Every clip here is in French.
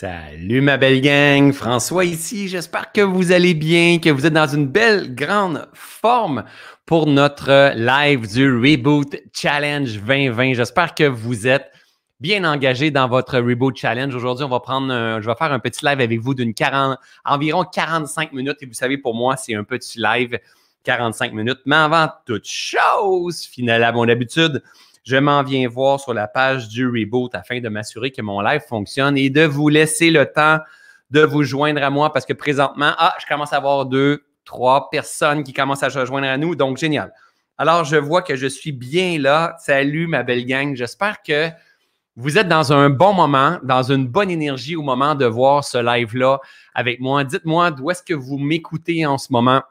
Salut ma belle gang, François ici. J'espère que vous allez bien, que vous êtes dans une belle grande forme pour notre euh, live du Reboot Challenge 2020. J'espère que vous êtes bien engagés dans votre Reboot Challenge. Aujourd'hui, on va prendre, je vais faire un petit live avec vous d'une 40, environ 45 minutes. Et vous savez, pour moi, c'est un petit live 45 minutes. Mais avant toute chose, finalement, à mon habitude, je m'en viens voir sur la page du reboot afin de m'assurer que mon live fonctionne et de vous laisser le temps de vous joindre à moi parce que présentement, ah, je commence à avoir deux, trois personnes qui commencent à se joindre à nous. Donc, génial. Alors, je vois que je suis bien là. Salut, ma belle gang. J'espère que vous êtes dans un bon moment, dans une bonne énergie au moment de voir ce live-là avec moi. Dites-moi d'où est-ce que vous m'écoutez en ce moment.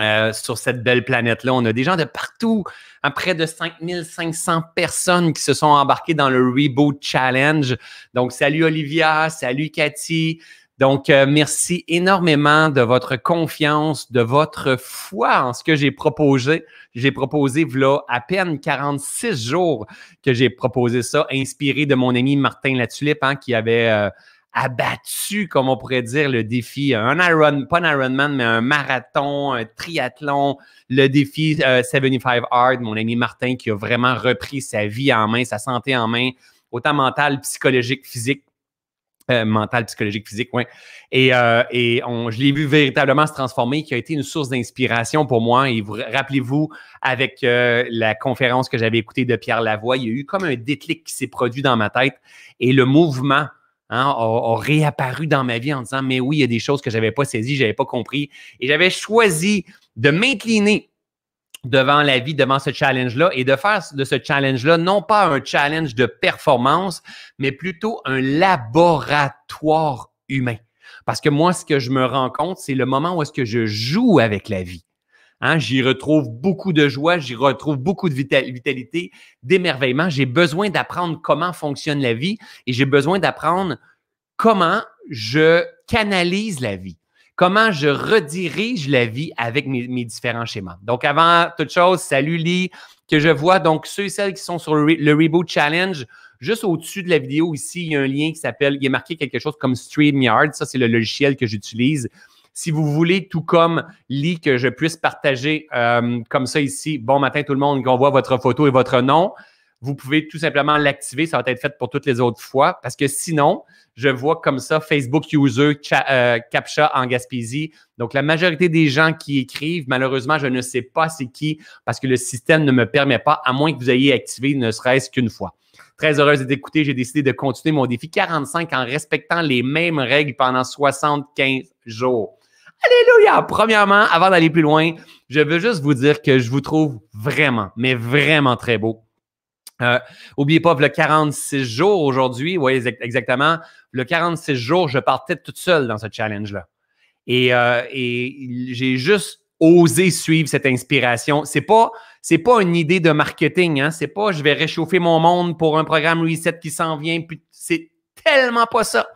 Euh, sur cette belle planète-là. On a des gens de partout, à près de 5500 personnes qui se sont embarquées dans le Reboot Challenge. Donc, salut Olivia, salut Cathy. Donc, euh, merci énormément de votre confiance, de votre foi en ce que j'ai proposé. J'ai proposé, voilà, à peine 46 jours que j'ai proposé ça, inspiré de mon ami Martin Latulippe, hein, qui avait... Euh, a battu, comme on pourrait dire, le défi. Euh, un Iron, pas un Ironman, mais un marathon, un triathlon, le défi 75 euh, Hard, mon ami Martin qui a vraiment repris sa vie en main, sa santé en main, autant mentale, psychologique, physique. Euh, mental psychologique, physique, oui. Et, et on, je l'ai vu véritablement se transformer, qui a été une source d'inspiration pour moi. Et vous, rappelez-vous, avec la conférence que j'avais écoutée de Pierre Lavoie, il y a eu comme un déclic qui s'est produit dans ma tête. Et le mouvement, ont hein, réapparu dans ma vie en disant Mais oui, il y a des choses que je n'avais pas saisies, je n'avais pas compris. Et j'avais choisi de m'incliner devant la vie, devant ce challenge-là, et de faire de ce challenge-là non pas un challenge de performance, mais plutôt un laboratoire humain. Parce que moi, ce que je me rends compte, c'est le moment où est-ce que je joue avec la vie. Hein, j'y retrouve beaucoup de joie, j'y retrouve beaucoup de vitalité, d'émerveillement. J'ai besoin d'apprendre comment fonctionne la vie et j'ai besoin d'apprendre comment je canalise la vie, comment je redirige la vie avec mes, différents schémas. Donc, avant toute chose, salut Lee, que je vois. Donc, ceux et celles qui sont sur le, le Reboot Challenge, juste au-dessus de la vidéo ici, il y a un lien qui s'appelle, il est marqué quelque chose comme StreamYard. Ça, c'est le logiciel que j'utilise si vous voulez, tout comme Lee, que je puisse partager euh, comme ça ici, bon matin tout le monde, qu'on voit votre photo et votre nom, vous pouvez tout simplement l'activer. Ça va être fait pour toutes les autres fois parce que sinon, je vois comme ça Facebook User euh, CAPTCHA en Gaspésie. Donc, la majorité des gens qui écrivent, malheureusement, je ne sais pas c'est qui parce que le système ne me permet pas, à moins que vous ayez activé ne serait-ce qu'une fois. Très heureuse d'écouter. J'ai décidé de continuer mon défi 45 en respectant les mêmes règles pendant 75 jours. Alléluia! Premièrement, avant d'aller plus loin, je veux juste vous dire que je vous trouve vraiment, mais vraiment très beau. N'oubliez euh, oubliez pas, le 46 jours aujourd'hui, oui, exactement, le 46 jours, je partais toute seule dans ce challenge-là. Euh, et, j'ai juste osé suivre cette inspiration. C'est pas, c'est pas une idée de marketing, hein. C'est pas je vais réchauffer mon monde pour un programme reset qui s'en vient. C'est tellement pas ça.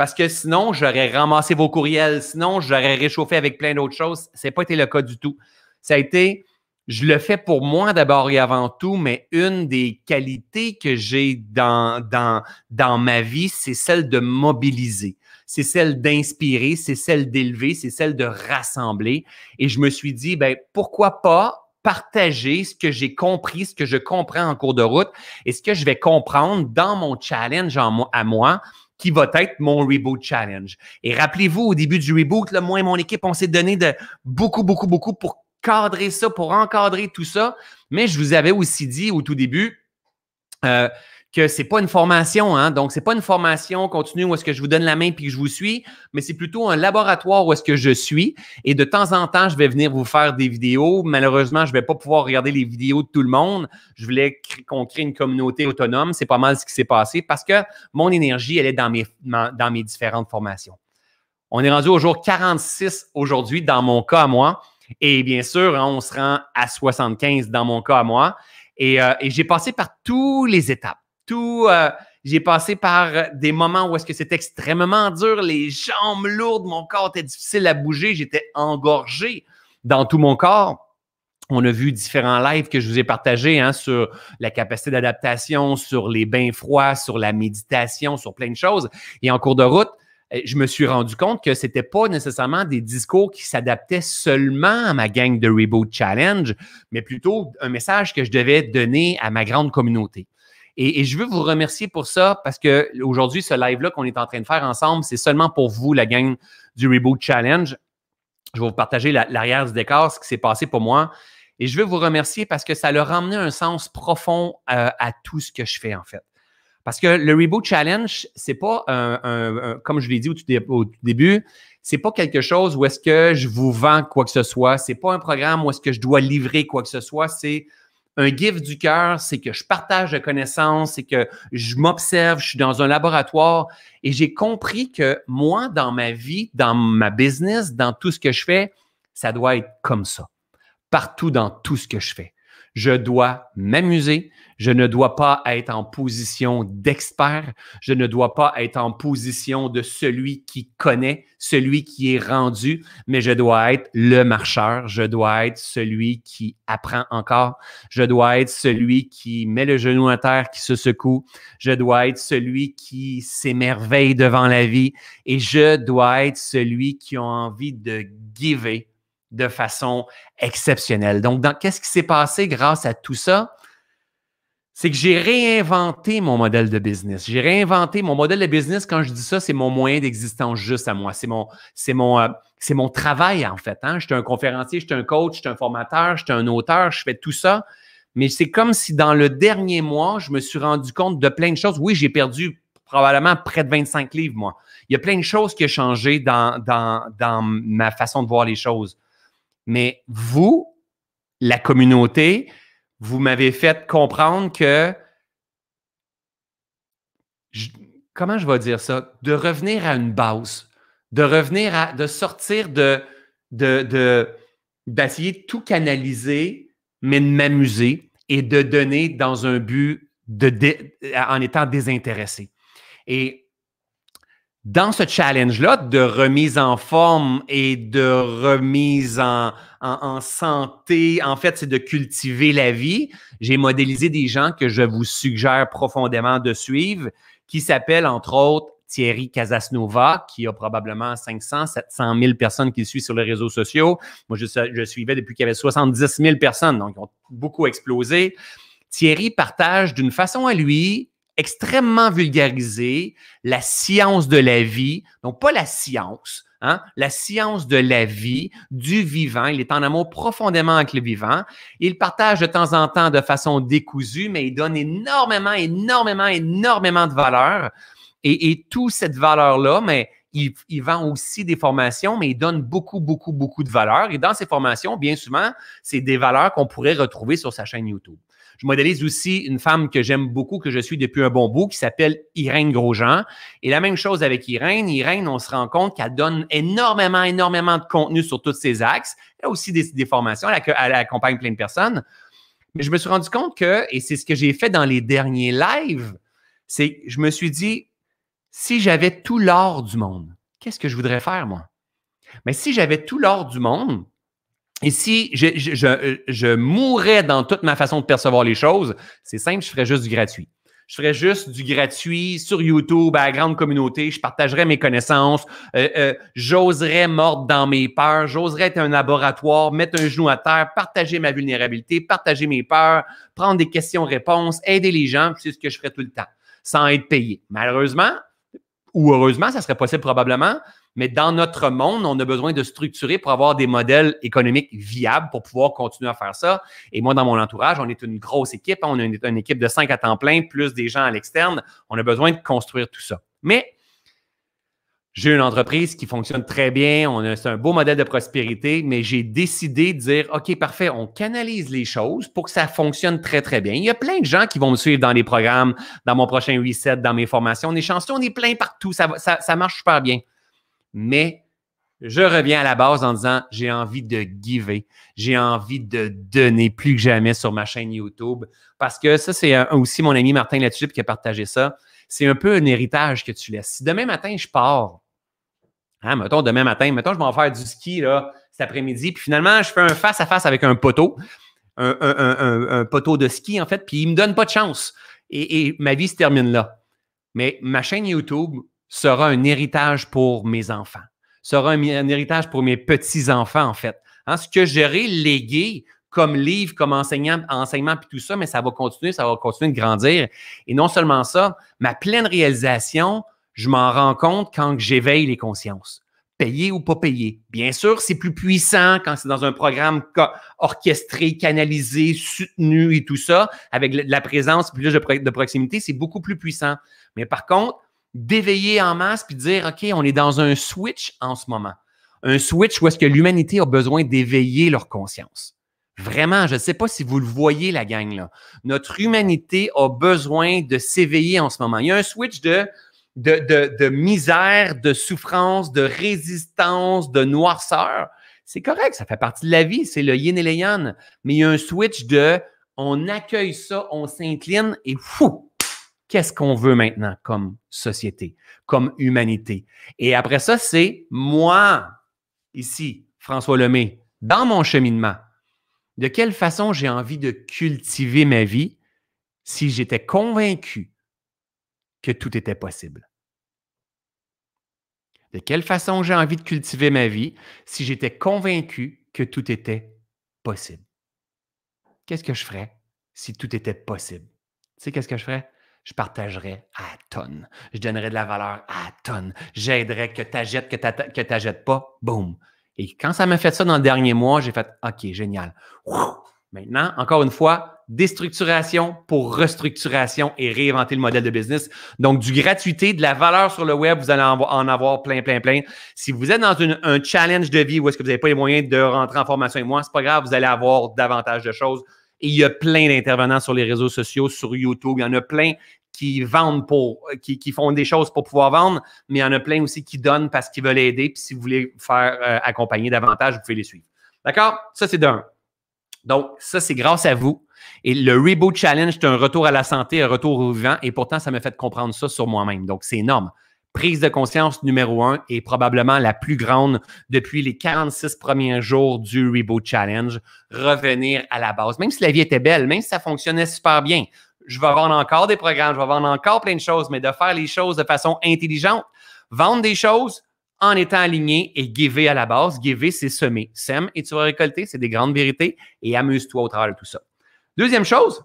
Parce que sinon, j'aurais ramassé vos courriels, sinon, j'aurais réchauffé avec plein d'autres choses. Ce n'a pas été le cas du tout. Ça a été, je le fais pour moi d'abord et avant tout, mais une des qualités que j'ai dans, dans, ma vie, c'est celle de mobiliser c'est celle d'inspirer, c'est celle d'élever, c'est celle de rassembler. Et je me suis dit, ben, pourquoi pas partager ce que j'ai compris, ce que je comprends en cours de route et ce que je vais comprendre dans mon challenge à moi qui va être mon Reboot Challenge. Et rappelez-vous, au début du Reboot, moi et mon équipe, on s'est donné de beaucoup, beaucoup, beaucoup pour cadrer ça, pour encadrer tout ça. Mais je vous avais aussi dit au tout début, euh, que c'est pas une formation, hein? donc c'est pas une formation continue où est-ce que je vous donne la main puis que je vous suis, mais c'est plutôt un laboratoire où est-ce que je suis et de temps en temps, je vais venir vous faire des vidéos. Malheureusement, je vais pas pouvoir regarder les vidéos de tout le monde. Je voulais qu'on crée une communauté autonome, c'est pas mal ce qui s'est passé parce que mon énergie, elle est dans mes, dans mes différentes formations. On est rendu au jour 46 aujourd'hui dans mon cas à moi. Et bien sûr, hein, on se rend à 75 dans mon cas à moi. Et, euh, et j'ai passé par toutes les étapes. Euh, j'ai passé par des moments où est-ce que c'était extrêmement dur, les jambes lourdes, mon corps était difficile à bouger, j'étais engorgé dans tout mon corps. On a vu différents lives que je vous ai partagés hein, sur la capacité d'adaptation, sur les bains froids, sur la méditation, sur plein de choses. Et en cours de route, euh, je me suis rendu compte que n'était pas nécessairement des discours qui s'adaptaient seulement à ma gang de Reboot Challenge, mais plutôt un message que je devais donner à ma grande communauté. Et, je veux vous remercier pour ça parce que aujourd'hui, ce live-là qu'on est en train de faire ensemble, c'est seulement pour vous, la gang du Reboot Challenge. Je vais vous partager l'arrière du décor, ce qui s'est passé pour moi. Et je veux vous remercier parce que ça leur a ramené un sens profond euh, à, tout ce que je fais, en fait. Parce que le Reboot Challenge, c'est pas un, comme je l'ai dit au tout, au début, c'est pas quelque chose où est-ce que je vous vends quoi que ce soit. C'est pas un programme où est-ce que je dois livrer quoi que ce soit. C'est un gift du cœur, c'est que je partage de connaissances, c'est que je m'observe, je suis dans un laboratoire et j'ai compris que moi, dans ma vie, dans ma business, dans tout ce que je fais, ça doit être comme ça. Partout dans tout ce que je fais. Je dois m'amuser, je ne dois pas être en position d'expert. Je ne dois pas être en position de celui qui connaît, celui qui est rendu, mais je dois être le marcheur. Je dois être celui qui apprend encore. Je dois être celui qui met le genou à terre, qui se secoue. Je dois être celui qui s'émerveille devant la vie. Et je dois être celui qui a envie de giver de façon exceptionnelle. Donc, qu'est-ce qui s'est passé grâce à tout ça? c'est que j'ai réinventé mon modèle de business. J'ai réinventé mon modèle de business. Quand je dis ça, c'est mon moyen d'existence juste à moi. C'est mon, c'est euh, c'est mon travail en fait. Hein. Je suis un conférencier, je suis un coach, je suis un formateur, je suis un auteur, je fais tout ça. Mais c'est comme si dans le dernier mois, je me suis rendu compte de plein de choses. Oui, j'ai perdu probablement près de 25 livres, moi. Il y a plein de choses qui ont changé dans, dans, dans ma façon de voir les choses. Mais vous, la communauté, vous m'avez fait comprendre que. comment je vais dire ça? De revenir à une base, de revenir à. de sortir de. d'essayer de, tout canaliser, mais de m'amuser et de donner dans un but de, en étant désintéressé. Et dans ce challenge-là de remise en forme et de remise en, santé, en fait, c'est de cultiver la vie. J'ai modélisé des gens que je vous suggère profondément de suivre, qui s'appellent entre autres Thierry Casasnova, qui a probablement 500, 700 000 personnes qui le suivent sur les réseaux sociaux. Moi, je, je suivais depuis qu'il y avait 70 000 personnes, donc ils ont beaucoup explosé. Thierry partage d'une façon à lui extrêmement vulgarisé, la science de la vie, donc pas la science, hein, La science de la vie, du vivant. Il est en amour profondément avec le vivant. Il partage de temps en temps de façon décousue, mais il donne énormément, énormément, énormément de valeur. Et, et toute cette valeur-là, mais il, il, vend aussi des formations, mais il donne beaucoup, beaucoup, beaucoup de valeur. Et dans ces formations, bien souvent, c'est des valeurs qu'on pourrait retrouver sur sa chaîne YouTube. Je modélise aussi une femme que j'aime beaucoup, que je suis depuis un bon bout, qui s'appelle Irène Grosjean. Et la même chose avec Irène. Irène, on se rend compte qu'elle donne énormément, énormément de contenu sur tous ses axes. Elle a aussi des, formations, elle, accompagne plein de personnes. Mais je me suis rendu compte que, et c'est ce que j'ai fait dans les derniers lives, c'est que je me suis dit, si j'avais tout l'or du monde, qu'est-ce que je voudrais faire, moi? Mais si j'avais tout l'or du monde, et si je, euh, je, mourrais dans toute ma façon de percevoir les choses, c'est simple, je ferais juste du gratuit je ferais juste du gratuit sur YouTube à la grande communauté. Je partagerais mes connaissances. Euh, euh, j'oserais mordre dans mes peurs. J'oserais être un laboratoire, mettre un genou à terre, partager ma vulnérabilité, partager mes peurs, prendre des questions-réponses, aider les gens. C'est ce que je ferais tout le temps, sans être payé. Malheureusement, ou heureusement, ça serait possible probablement, mais dans notre monde, on a besoin de structurer pour avoir des modèles économiques viables pour pouvoir continuer à faire ça. Et moi, dans mon entourage, on est une grosse équipe. Hein. On est une, équipe de cinq à temps plein, plus des gens à l'externe. On a besoin de construire tout ça. Mais j'ai une entreprise qui fonctionne très bien, c'est un beau modèle de prospérité, mais j'ai décidé de dire, OK, parfait, on canalise les choses pour que ça fonctionne très, très bien. Il y a plein de gens qui vont me suivre dans les programmes, dans mon prochain reset, dans mes formations. On est chanceux, on est plein partout, ça marche super bien mais je reviens à la base en disant j'ai envie de giver, j'ai envie de donner plus que jamais sur ma chaîne YouTube. Parce que ça, c'est aussi mon ami Martin Latulippe qui a partagé ça. C'est un peu un héritage que tu laisses. Si demain matin, je pars, hein, mettons demain matin, mettons, je vais faire du ski là, cet après-midi, puis finalement, je fais un face-à-face avec un poteau, un, poteau de ski, en fait, puis il ne me donne pas de chance. Et, et ma vie se termine là. Mais ma chaîne YouTube, sera un héritage pour mes enfants, sera un, héritage pour mes petits-enfants, en fait. Hein, ce que j'aurai légué comme livre, comme enseignant, enseignement, puis tout ça, mais ça va continuer, ça va continuer de grandir. Et non seulement ça, ma pleine réalisation, je m'en rends compte quand j'éveille les consciences. Payé ou pas payé. Bien sûr, c'est plus puissant quand c'est dans un programme orchestré, canalisé, soutenu et tout ça, avec la présence plus de proximité, c'est beaucoup plus puissant. Mais par contre, d'éveiller en masse puis de dire, OK, on est dans un switch en ce moment. Un switch où est-ce que l'humanité a besoin d'éveiller leur conscience. Vraiment, je ne sais pas si vous le voyez, la gang, là. Notre humanité a besoin de s'éveiller en ce moment. Il y a un switch de, de, de, de misère, de souffrance, de résistance, de noirceur. C'est correct, ça fait partie de la vie, c'est le yin et le yang. Mais il y a un switch de on accueille ça, on s'incline et fou, qu'est-ce qu'on veut maintenant comme société, comme humanité. Et après ça, c'est moi, ici, François Lemay, dans mon cheminement, de quelle façon j'ai envie de cultiver ma vie si j'étais convaincu que tout était possible. De quelle façon j'ai envie de cultiver ma vie si j'étais convaincu que tout était possible? Qu'est-ce que je ferais si tout était possible? Tu sais, qu'est-ce que je ferais? je partagerai à tonne. Je donnerai de la valeur à tonne. J'aiderai que tu achètes, que tu que pas. Boum. Et quand ça m'a fait ça dans le dernier mois, j'ai fait OK, génial. Maintenant, encore une fois, déstructuration pour restructuration et réinventer le modèle de business. Donc, du gratuité, de la valeur sur le web, vous allez en avoir plein, plein, plein. Si vous êtes dans un challenge de vie où est-ce que vous n'avez pas les moyens de rentrer en formation avec moi, ce n'est pas grave, vous allez avoir davantage de choses. Et il y a plein d'intervenants sur les réseaux sociaux, sur YouTube. Il y en a plein qui vendent pour, euh, qui, font des choses pour pouvoir vendre, mais il y en a plein aussi qui donnent parce qu'ils veulent aider. Puis si vous voulez faire euh, accompagner davantage, vous pouvez les suivre. D'accord? Ça, c'est d'un. Donc, ça, c'est grâce à vous. Et le Reboot Challenge, c'est un retour à la santé, un retour au vivant. Et pourtant, ça m'a fait comprendre ça sur moi-même. Donc, c'est énorme. Prise de conscience numéro un est probablement la plus grande depuis les 46 premiers jours du Reboot Challenge. Revenir à la base. Même si la vie était belle, même si ça fonctionnait super bien, je vais vendre encore des programmes, je vais vendre encore plein de choses, mais de faire les choses de façon intelligente. Vendre des choses en étant aligné et giver à la base. Giver, c'est semer. Sème et tu vas récolter, c'est des grandes vérités et amuse-toi au travers de tout ça. Deuxième chose,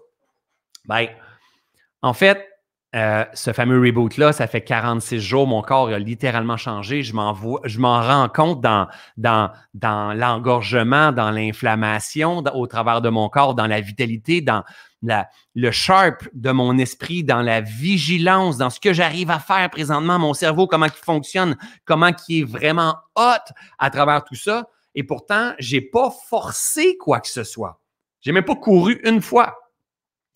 ben, en fait, euh, ce fameux reboot-là, ça fait 46 jours, mon corps a littéralement changé. Je m'en, rends compte dans, dans, dans l'engorgement, dans l'inflammation au travers de mon corps, dans la vitalité, dans, le sharp de mon esprit, dans la vigilance, dans ce que j'arrive à faire présentement, mon cerveau, comment il fonctionne, comment il est vraiment hot à travers tout ça. Et pourtant, je n'ai pas forcé quoi que ce soit. Je n'ai même pas couru une fois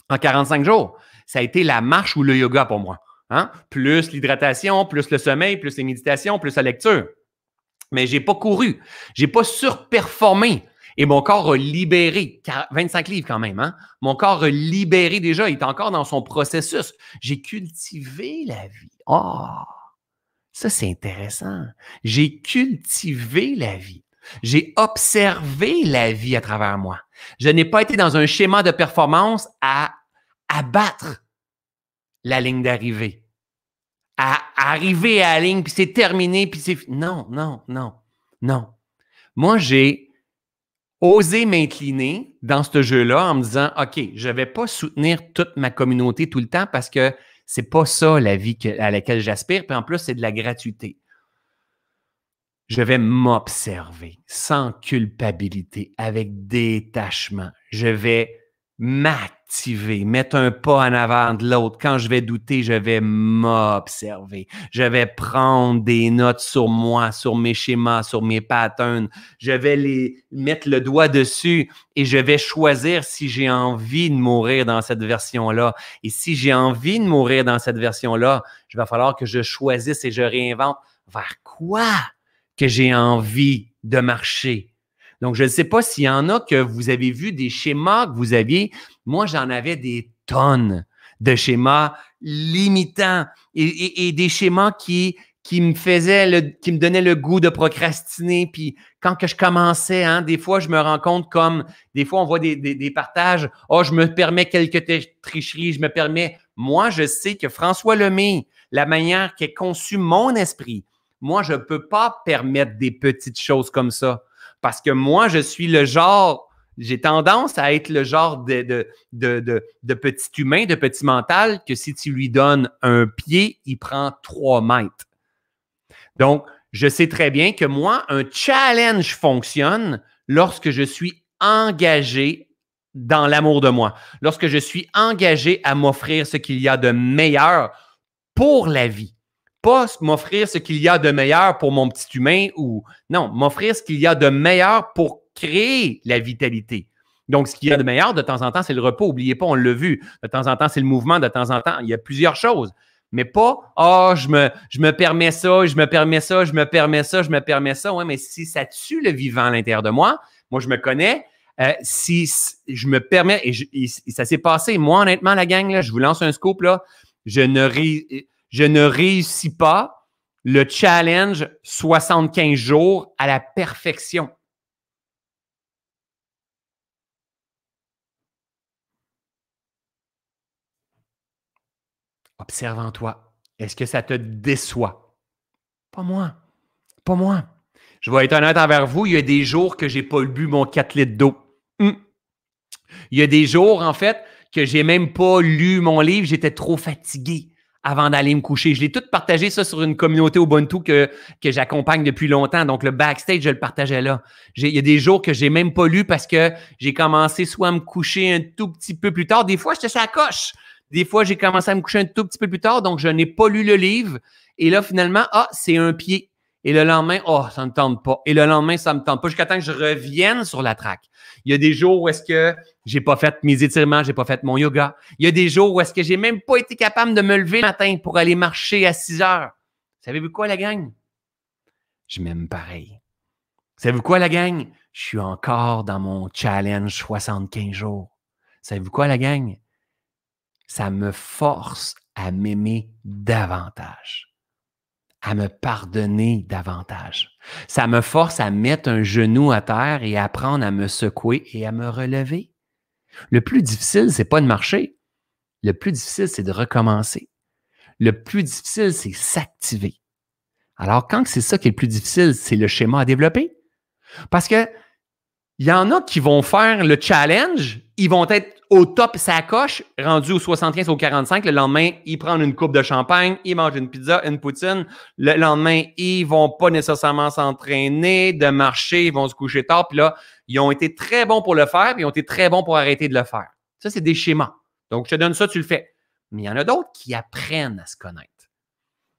en 45 jours. Ça a été la marche ou le yoga pour moi. Hein? Plus l'hydratation, plus le sommeil, plus les méditations, plus la lecture. Mais je n'ai pas couru. Je n'ai pas surperformé. Et mon corps a libéré, 25 livres quand même, hein? mon corps a libéré déjà, il est encore dans son processus. J'ai cultivé la vie. oh, ça c'est intéressant. J'ai cultivé la vie. J'ai observé la vie à travers moi. Je n'ai pas été dans un schéma de performance à abattre la ligne d'arrivée, à arriver à la ligne, puis c'est terminé, puis c'est... Non, non, non, non. Moi, j'ai oser m'incliner dans ce jeu-là en me disant OK, je ne vais pas soutenir toute ma communauté tout le temps parce que c'est pas ça la vie à laquelle j'aspire. Puis en plus, c'est de la gratuité. Je vais m'observer sans culpabilité, avec détachement. Je vais mettre un pas en avant de l'autre. Quand je vais douter, je vais m'observer. Je vais prendre des notes sur moi, sur mes schémas, sur mes patterns. Je vais les mettre le doigt dessus et je vais choisir si j'ai envie de mourir dans cette version-là. Et si j'ai envie de mourir dans cette version-là, il va falloir que je choisisse et je réinvente vers quoi que j'ai envie de marcher. Donc, je ne sais pas s'il y en a que vous avez vu des schémas que vous aviez moi, j'en avais des tonnes de schémas limitants et, des schémas qui, qui me faisaient le, qui me donnaient le goût de procrastiner. Puis quand que je commençais, hein, des fois, je me rends compte comme, des fois, on voit des, partages. Oh, je me permets quelques tricheries, je me permets. Moi, je sais que François Lemay, la manière qu'est conçu mon esprit, moi, je ne peux pas permettre des petites choses comme ça. Parce que moi, je suis le genre j'ai tendance à être le genre de, de, petit humain, de petit mental, que si tu lui donnes un pied, il prend trois mètres. Donc, je sais très bien que moi, un challenge fonctionne lorsque je suis engagé dans l'amour de moi, lorsque je suis engagé à m'offrir ce qu'il y a de meilleur pour la vie. Pas m'offrir ce qu'il y a de meilleur pour mon petit humain ou non, m'offrir ce qu'il y a de meilleur pour créer la vitalité. Donc, ce qu'il y a de meilleur, de temps en temps, c'est le repos. N'oubliez pas, on l'a vu. De temps en temps, c'est le mouvement. De temps en temps, il y a plusieurs choses. Mais pas, ah, oh, je, me, je me permets ça, je me permets ça, je me permets ça, je me permets ça. Oui, mais si ça tue le vivant à l'intérieur de moi, moi, je me connais. Euh, si je me permets, et, ça s'est passé, moi, honnêtement, la gang, là, je vous lance un scoop, là, je ne, je ne réussis pas le challenge 75 jours à la perfection. Observant toi. Est-ce que ça te déçoit? Pas moi. Pas moi. Je vais être honnête envers vous, il y a des jours que j'ai pas bu mon 4 litres d'eau. Hmm. Il y a des jours, en fait, que j'ai même pas lu mon livre, j'étais trop fatigué avant d'aller me coucher. Je l'ai tout partagé ça sur une communauté Ubuntu que, que j'accompagne depuis longtemps. Donc, le backstage, je le partageais là. Il y a des jours que j'ai même pas lu parce que j'ai commencé soit à me coucher un tout petit peu plus tard. Des fois, je te sacoche. Des fois, j'ai commencé à me coucher un tout petit peu plus tard, donc je n'ai pas lu le livre. Et là, finalement, ah, c'est un pied. Et le lendemain, oh, ça ne me tente pas. Et le lendemain, ça ne me tente pas jusqu'à temps que je revienne sur la traque. Il y a des jours où est-ce que j'ai pas fait mes étirements, j'ai pas fait mon yoga. Il y a des jours où est-ce que j'ai même pas été capable de me lever le matin pour aller marcher à 6 heures. Savez-vous quoi, la gang? Je m'aime pareil. Savez-vous quoi, la gang? Je suis encore dans mon challenge 75 jours. Savez-vous quoi, la gang? ça me force à m'aimer davantage, à me pardonner davantage. Ça me force à mettre un genou à terre et à apprendre à me secouer et à me relever. Le plus difficile, c'est pas de marcher. Le plus difficile, c'est de recommencer. Le plus difficile, c'est s'activer. Alors, quand c'est ça qui est le plus difficile, c'est le schéma à développer. Parce que il y en a qui vont faire le challenge, ils vont être au top, ça coche, rendu au 75 au 45. Le lendemain, ils prennent une coupe de champagne, ils mangent une pizza, une poutine. Le lendemain, ils vont pas nécessairement s'entraîner, de marcher, ils vont se coucher tard. Puis là, ils ont été très bons pour le faire, puis ils ont été très bons pour arrêter de le faire. Ça, c'est des schémas. Donc, je te donne ça, tu le fais. Mais il y en a d'autres qui apprennent à se connaître.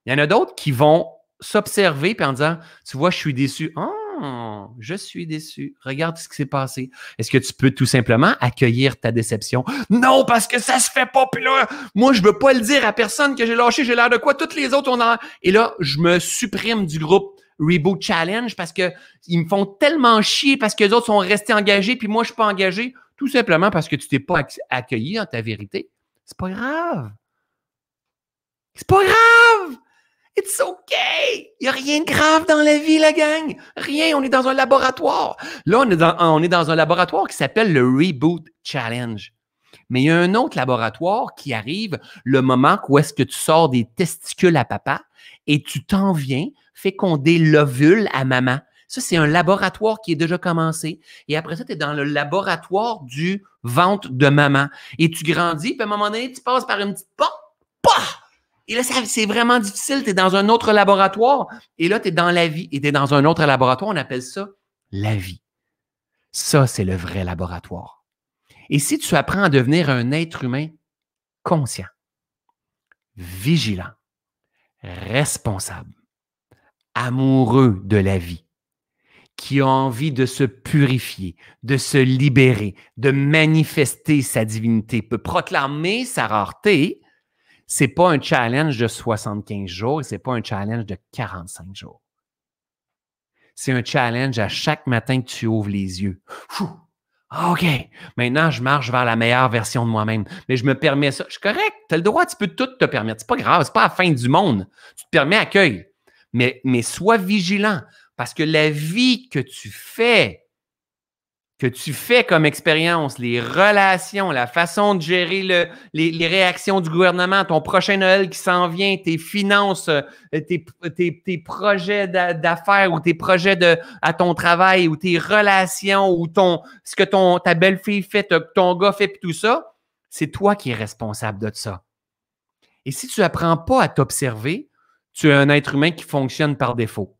Il y en a d'autres qui vont s'observer puis en disant Tu vois, je suis déçu. Ah, ah, je suis déçu. Regarde ce qui s'est passé. Est-ce que tu peux tout simplement accueillir ta déception? Non, parce que ça se fait pas. Puis là, moi, je veux pas le dire à personne que j'ai lâché. J'ai l'air de quoi? Toutes les autres, on l'air... » Et là, je me supprime du groupe. Reboot Challenge parce que ils me font tellement chier parce que les autres sont restés engagés puis moi je suis pas engagé tout simplement parce que tu t'es pas accueilli en ta vérité. C'est pas grave. C'est pas grave. It's okay. Il n'y a rien de grave dans la vie, la gang. Rien. On est dans un laboratoire. Là, ah, on est dans, un laboratoire qui s'appelle le Reboot Challenge. Mais il y a un autre laboratoire qui arrive le moment où est-ce que tu sors des testicules à papa et tu t'en viens féconder l'ovule à maman. Ça, c'est un laboratoire qui est déjà commencé. Et après ça, tu es dans le laboratoire du ventre de maman. Et tu grandis, puis à un moment donné, tu passes par une petite porte. Et là, c'est vraiment difficile. Tu es dans un autre laboratoire. Et là, tu es dans la vie. Et tu es dans un autre laboratoire. On appelle ça la vie. Ça, c'est le vrai laboratoire. Et si tu apprends à devenir un être humain conscient, vigilant, responsable, amoureux de la vie, qui a envie de se purifier, de se libérer, de manifester sa divinité, peut proclamer sa rareté c'est pas un challenge de 75 jours et c'est pas un challenge de 45 jours. C'est un challenge à chaque matin que tu ouvres les yeux. Ah, OK, maintenant je marche vers la meilleure version de moi-même. Mais je me permets ça. Je suis correct. Tu as le droit, tu peux tout te permettre. C'est pas grave, c'est pas la fin du monde. Tu te permets accueil. Mais, mais sois vigilant parce que la vie que tu fais, que tu fais comme expérience, les relations, la façon de gérer les, réactions du gouvernement, ton prochain Noël qui s'en vient, tes finances, euh, tes, projets d'affaires ou tes projets de, à ton travail ou tes relations ou ton, ce que ton, ta belle-fille fait, ton gars fait, puis tout ça, c'est toi qui es responsable de ça. Et si tu apprends pas à t'observer, tu es un être humain qui fonctionne par défaut.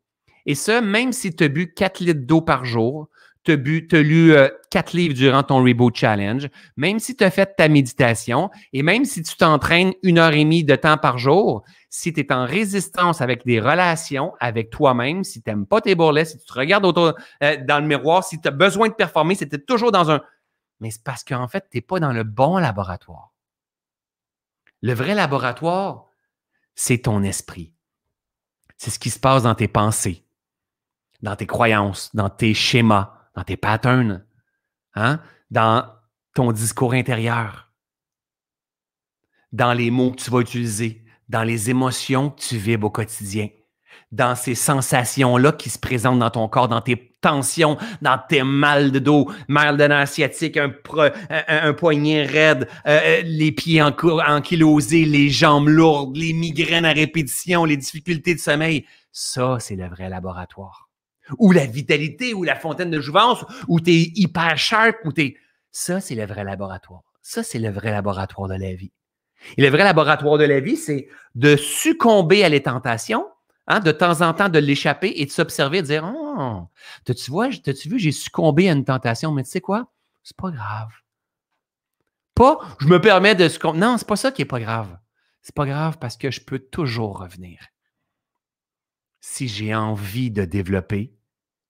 Et ça, même si tu as bu 4 litres d'eau par jour, tu as, lu euh, quatre livres durant ton Reboot Challenge, même si tu as fait ta méditation et même si tu t'entraînes une heure et demie de temps par jour, si tu es en résistance avec des relations, avec toi-même, si tu n'aimes pas tes bourrelets, si tu te regardes autour, euh, dans le miroir, si tu as besoin de performer, si tu toujours dans un... Mais c'est parce qu'en fait, tu n'es pas dans le bon laboratoire. Le vrai laboratoire, c'est ton esprit. C'est ce qui se passe dans tes pensées, dans tes croyances, dans tes schémas, dans tes patterns, hein? dans ton discours intérieur, dans les mots que tu vas utiliser, dans les émotions que tu vibres au quotidien, dans ces sensations-là qui se présentent dans ton corps, dans tes tensions, dans tes mal de dos, mal de asiatique, un, un, poignet raide, euh, euh, les pieds ankylosés, les jambes lourdes, les migraines à répétition, les difficultés de sommeil. Ça, c'est le vrai laboratoire ou la vitalité, ou la fontaine de jouvence, ou tu es hyper sharp, où Ça, c'est le vrai laboratoire. Ça, c'est le vrai laboratoire de la vie. Et le vrai laboratoire de la vie, c'est de succomber à les tentations, hein, de temps en temps de l'échapper et de s'observer et de dire Oh, t'as-tu vu, j'ai succombé à une tentation, mais tu sais quoi? C'est pas grave. Pas, je me permets de succomber. Non, c'est pas ça qui est pas grave. C'est pas grave parce que je peux toujours revenir si j'ai envie de développer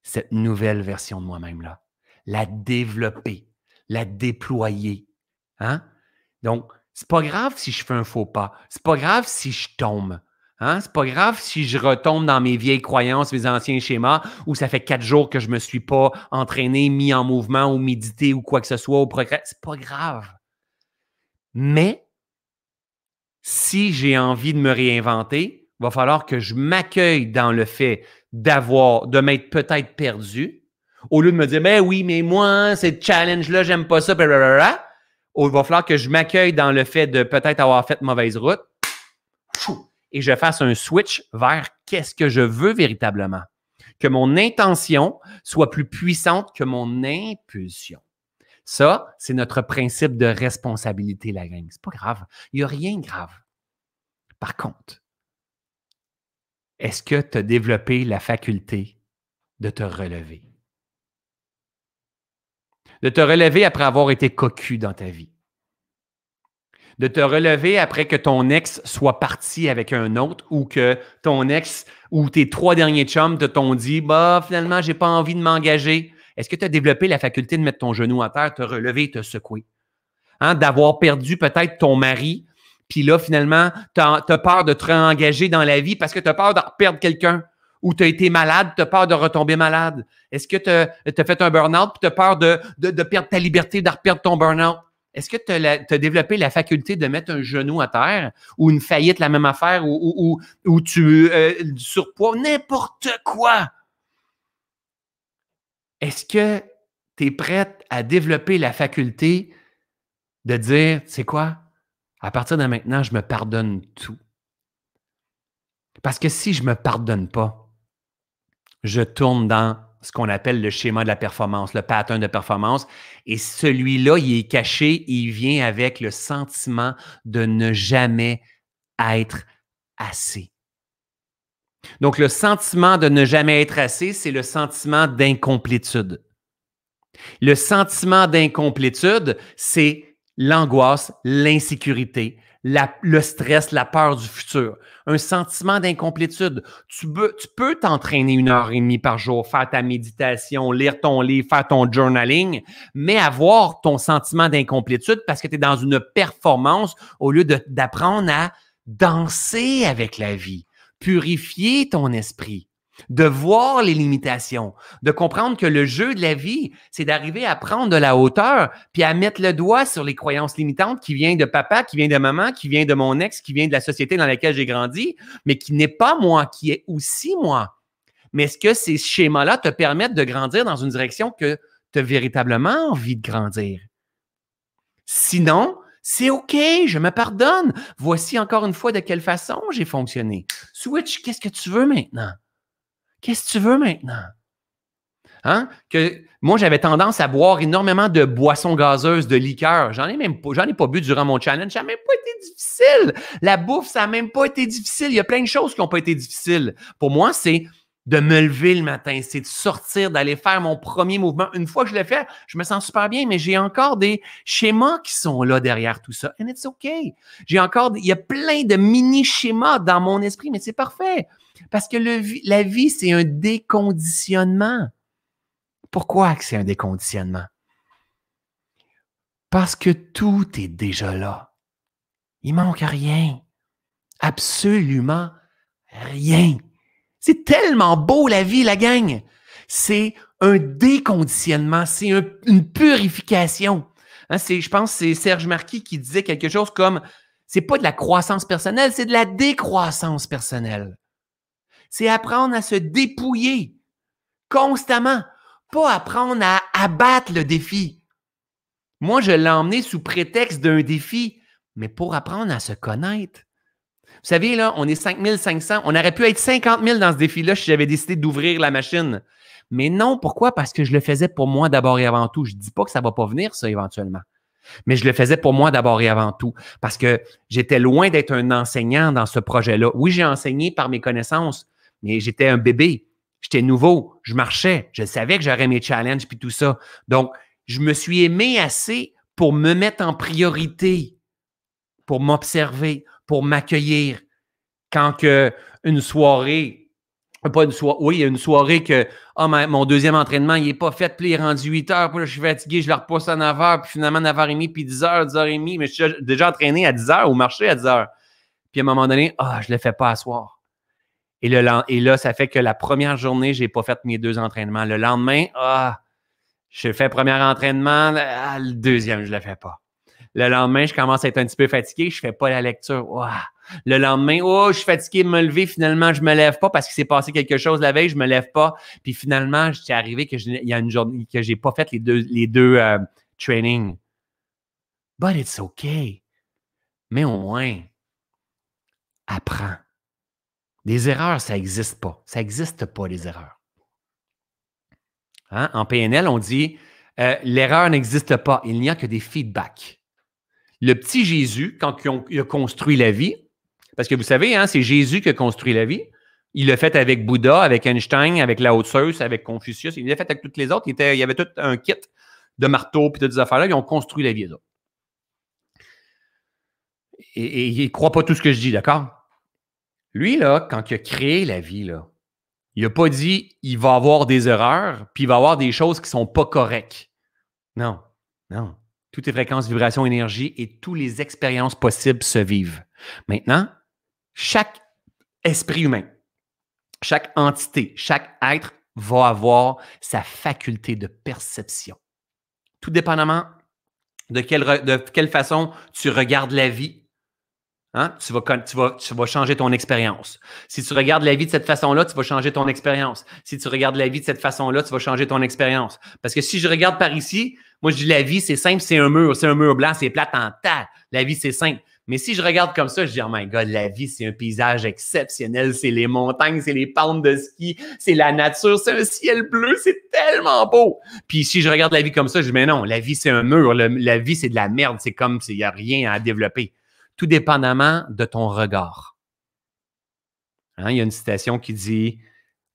cette nouvelle version de moi-même-là. La développer, la déployer. Hein? Donc, c'est pas grave si je fais un faux pas. C'est pas grave si je tombe. Hein? C'est pas grave si je retombe dans mes vieilles croyances, mes anciens schémas, où ça fait quatre jours que je me suis pas entraîné, mis en mouvement ou médité ou quoi que ce soit au progrès. C'est pas grave. Mais si j'ai envie de me réinventer, va falloir que je m'accueille dans le fait d'avoir, de m'être peut-être perdu, au lieu de me dire, mais ben oui, mais moi, cette challenge-là, j'aime pas ça, Il va falloir que je m'accueille dans le fait de peut-être avoir fait mauvaise route et je fasse un switch vers qu'est-ce que je veux véritablement. Que mon intention soit plus puissante que mon impulsion. Ça, c'est notre principe de responsabilité, la gang. C'est pas grave. Il n'y a rien de grave. Par contre, est-ce que tu as développé la faculté de te relever? De te relever après avoir été cocu dans ta vie. De te relever après que ton ex soit parti avec un autre ou que ton ex ou tes trois derniers chums te t'ont dit Bah, finalement, j'ai pas envie de m'engager. Est-ce que tu as développé la faculté de mettre ton genou à terre, te relever, et te secouer? Hein, d'avoir perdu peut-être ton mari puis là, finalement, tu as peur de te réengager dans la vie parce que tu as peur de perdre quelqu'un ou tu as été malade, tu as peur de retomber malade. Est-ce que tu as, fait un burn-out et tu as peur de, perdre ta liberté, de perdre ton burn-out? Est-ce que tu as, développé la faculté de mettre un genou à terre ou une faillite, la même affaire, ou, tu euh, surpoids, n'importe quoi? Est-ce que tu es prête à développer la faculté de dire, c'est quoi? À partir de maintenant, je me pardonne tout. Parce que si je ne me pardonne pas, je tourne dans ce qu'on appelle le schéma de la performance, le pattern de performance. Et celui-là, il est caché, il vient avec le sentiment de ne jamais être assez. Donc, le sentiment de ne jamais être assez, c'est le sentiment d'incomplétude. Le sentiment d'incomplétude, c'est l'angoisse, l'insécurité, le stress, la peur du futur, un sentiment d'incomplétude. Tu, tu peux t'entraîner une heure et demie par jour, faire ta méditation, lire ton livre, faire ton journaling, mais avoir ton sentiment d'incomplétude parce que tu es dans une performance au lieu d'apprendre à danser avec la vie, purifier ton esprit de voir les limitations, de comprendre que le jeu de la vie, c'est d'arriver à prendre de la hauteur, puis à mettre le doigt sur les croyances limitantes qui viennent de papa, qui viennent de maman, qui viennent de mon ex, qui viennent de la société dans laquelle j'ai grandi, mais qui n'est pas moi, qui est aussi moi. Mais est-ce que ces schémas-là te permettent de grandir dans une direction que tu as véritablement envie de grandir? Sinon, c'est OK, je me pardonne. Voici encore une fois de quelle façon j'ai fonctionné. Switch, qu'est-ce que tu veux maintenant? Qu'est-ce que tu veux maintenant? Hein? Que moi, j'avais tendance à boire énormément de boissons gazeuses, de liqueurs. J'en ai même pas, j'en ai pas bu durant mon challenge. Ça n'a même pas été difficile. La bouffe, ça n'a même pas été difficile. Il y a plein de choses qui n'ont pas été difficiles. Pour moi, c'est de me lever le matin, c'est de sortir, d'aller faire mon premier mouvement. Une fois que je l'ai fait, je me sens super bien, mais j'ai encore des schémas qui sont là derrière tout ça. And it's okay. J'ai encore, il y a plein de mini schémas dans mon esprit, mais c'est parfait. Parce que la vie, c'est un déconditionnement. Pourquoi c'est un déconditionnement? Parce que tout est déjà là. Il manque rien. Absolument rien. C'est tellement beau la vie, la gang. C'est un déconditionnement, c'est une purification. Hein, je pense que c'est Serge Marquis qui disait quelque chose comme c'est pas de la croissance personnelle, c'est de la décroissance personnelle c'est apprendre à se dépouiller constamment, pas apprendre à abattre le défi. Moi, je l'ai emmené sous prétexte d'un défi, mais pour apprendre à se connaître. Vous savez, là, on est 5500. On aurait pu être 50 000 dans ce défi-là si j'avais décidé d'ouvrir la machine. Mais non, pourquoi? Parce que je le faisais pour moi d'abord et avant tout. Je ne dis pas que ça ne va pas venir, ça, éventuellement. Mais je le faisais pour moi d'abord et avant tout, parce que j'étais loin d'être un enseignant dans ce projet-là. Oui, j'ai enseigné par mes connaissances, mais j'étais un bébé. J'étais nouveau. Je marchais. Je savais que j'aurais mes challenges puis tout ça. Donc, je me suis aimé assez pour me mettre en priorité, pour m'observer, pour m'accueillir. Quand que une soirée, pas une soirée, oui, une soirée que oh, mon deuxième entraînement, il n'est pas fait, puis il est rendu 8 heures, puis je suis fatigué, je le repousse à 9 heures, puis finalement 9 et demie, puis 10 h 10 et demie, mais je suis déjà entraîné à 10 heures ou marché à 10 heures. Puis à un moment donné, ah, je ne le fais pas à soir. Et, et là, ça fait que la première journée, je n'ai pas fait mes deux entraînements. Le lendemain, ah, je fais premier entraînement, ah, le deuxième, je ne le fais pas. Le lendemain, je commence à être un petit peu fatigué, je ne fais pas la lecture. Le lendemain, oh, je suis fatigué de me lever, finalement, je ne me lève pas parce qu'il s'est passé quelque chose la veille, je ne me lève pas. Puis finalement, c'est arrivé que il y a une journée que j'ai pas fait les deux, les deux euh, trainings. But it's ok, Mais au moins, apprends. Des erreurs, ça n'existe pas. Ça n'existe pas, les erreurs. Hein? En PNL, on dit euh, l'erreur n'existe pas. Il n'y a que des feedbacks. Le petit Jésus, quand il a construit la vie, parce que vous savez, hein, c'est Jésus qui a construit la vie. Il l'a fait avec Bouddha, avec Einstein, avec Lao Tzu, avec Confucius. Il l'a fait avec toutes les autres. Il, y avait tout un kit de marteaux et toutes ces affaires-là. Ils ont construit la vie, là. Et, et, ne croit pas tout ce que je dis, d'accord? Lui, là, quand il a créé la vie, là, il n'a pas dit il va avoir des erreurs, puis il va avoir des choses qui ne sont pas correctes. Non, non. Toutes les fréquences, vibrations, énergie et toutes les expériences possibles se vivent. Maintenant, chaque esprit humain, chaque entité, chaque être va avoir sa faculté de perception. Tout dépendamment de quelle, de quelle façon tu regardes la vie, Hein? Tu, vas, tu, vas, tu, vas, changer ton expérience. Si tu regardes la vie de cette façon-là, tu vas changer ton expérience. Si tu regardes la vie de cette façon-là, tu vas changer ton expérience. Parce que si je regarde par ici, moi, je dis la vie, c'est simple, c'est un mur, c'est un mur blanc, c'est plate en tas. La vie, c'est simple. Mais si je regarde comme ça, je dis, oh my God, la vie, c'est un paysage exceptionnel. C'est les montagnes, c'est les pentes de ski, c'est la nature, c'est un ciel bleu, c'est tellement beau. Puis si je regarde la vie comme ça, je dis, mais non, la vie, c'est un mur. la vie, c'est de la merde. C'est comme s'il n'y a rien à développer tout dépendamment de ton regard. Hein, il y a une citation qui dit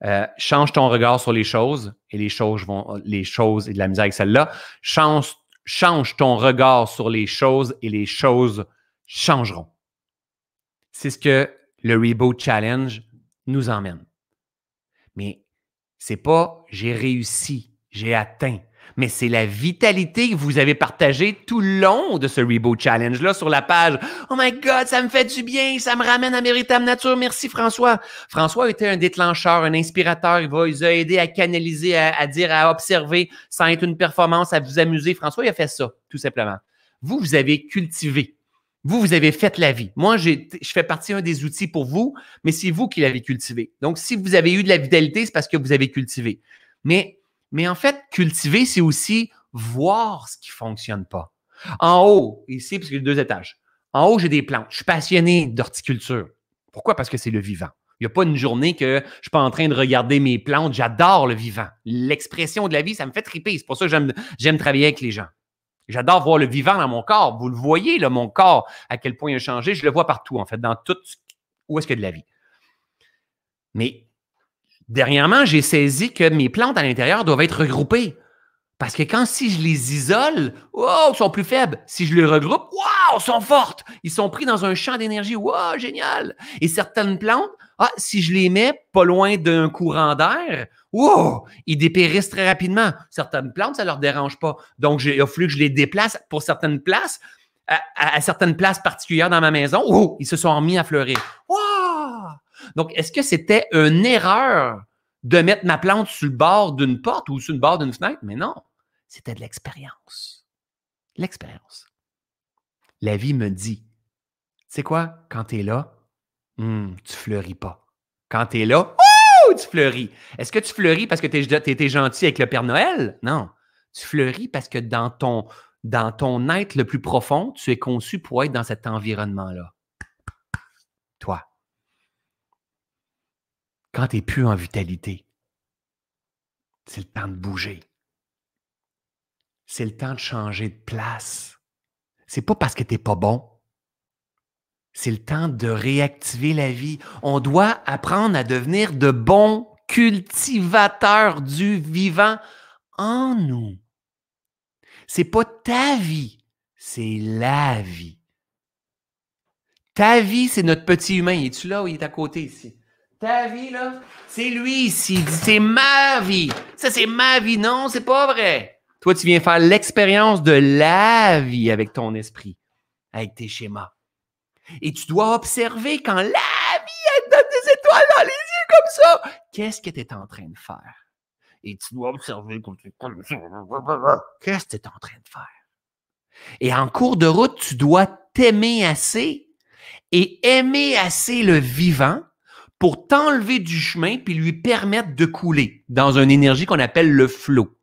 euh, Change ton regard sur les choses et les choses vont. Les choses et de la misère avec celle-là. Change, change ton regard sur les choses et les choses changeront. C'est ce que le Reboot Challenge nous emmène. Mais c'est pas j'ai réussi, j'ai atteint, mais c'est la vitalité que vous avez partagée tout le long de ce Rebo Challenge-là sur la page. Oh my God, ça me fait du bien, ça me ramène à mes nature. Merci François. François a été un déclencheur, un inspirateur. Il va, a aidé à canaliser, à, dire, à observer sans être une performance, à vous amuser. François, il a fait ça, tout simplement. Vous, vous avez cultivé vous, vous avez fait la vie. Moi, je fais partie un des outils pour vous, mais c'est vous qui l'avez cultivé. Donc, si vous avez eu de la vitalité, c'est parce que vous avez cultivé. Mais mais en fait, cultiver, c'est aussi voir ce qui ne fonctionne pas. En haut, ici, parce qu'il y a deux étages, en haut, j'ai des plantes. Je suis passionné d'horticulture. Pourquoi? Parce que c'est le vivant. Il n'y a pas une journée que je ne suis pas en train de regarder mes plantes. J'adore le vivant. L'expression de la vie, ça me fait triper. C'est pour ça que j'aime travailler avec les gens. J'adore voir le vivant dans mon corps. Vous le voyez, là, mon corps, à quel point il a changé. Je le vois partout, en fait, dans tout où est-ce qu'il y a de la vie. Mais Dernièrement, j'ai saisi que mes plantes à l'intérieur doivent être regroupées. Parce que quand si je les isole, oh, sont plus faibles. Si je les regroupe, wow, sont fortes. Ils sont pris dans un champ d'énergie, wow, génial. Et certaines plantes, ah, si je les mets pas loin d'un courant d'air, wow, ils dépérissent très rapidement. Certaines plantes, ça leur dérange pas. Donc, il a fallu que je les déplace pour certaines places, à, certaines places particulières dans ma maison. Wow, ils se sont remis à fleurir. Wow, donc, est-ce que c'était une erreur de mettre ma plante sur le bord d'une porte ou sur le bord d'une fenêtre? Mais non, c'était de l'expérience. L'expérience. La vie me dit, tu sais quoi, quand tu es là, tu hmm, tu fleuris pas. Quand tu es là, tu fleuris. Est-ce que tu fleuris parce que tu étais gentil avec le Père Noël? Non. Tu fleuris parce que dans ton, dans ton être le plus profond, tu es conçu pour être dans cet environnement-là. Toi. Quand tu n'es plus en vitalité, c'est le temps de bouger. C'est le temps de changer de place. C'est pas parce que tu n'es pas bon. C'est le temps de réactiver la vie. On doit apprendre à devenir de bons cultivateurs du vivant en nous. C'est pas ta vie, c'est la vie. Ta vie, c'est notre petit humain. Es-tu là ou il est à côté ici? Ta vie, là, c'est lui ici. dit, c'est ma vie. Ça, c'est ma vie. Non, c'est pas vrai. Toi, tu viens faire l'expérience de la vie avec ton esprit, avec tes schémas. Et tu dois observer quand la vie, elle donne des étoiles dans les yeux comme ça. Qu'est-ce que tu es en train de faire? Et tu dois observer comme tu... Qu'est-ce que tu es en train de faire? Et en cours de route, tu dois t'aimer assez et aimer assez le vivant pour t'enlever du chemin puis lui permettre de couler dans une énergie qu'on appelle le flot.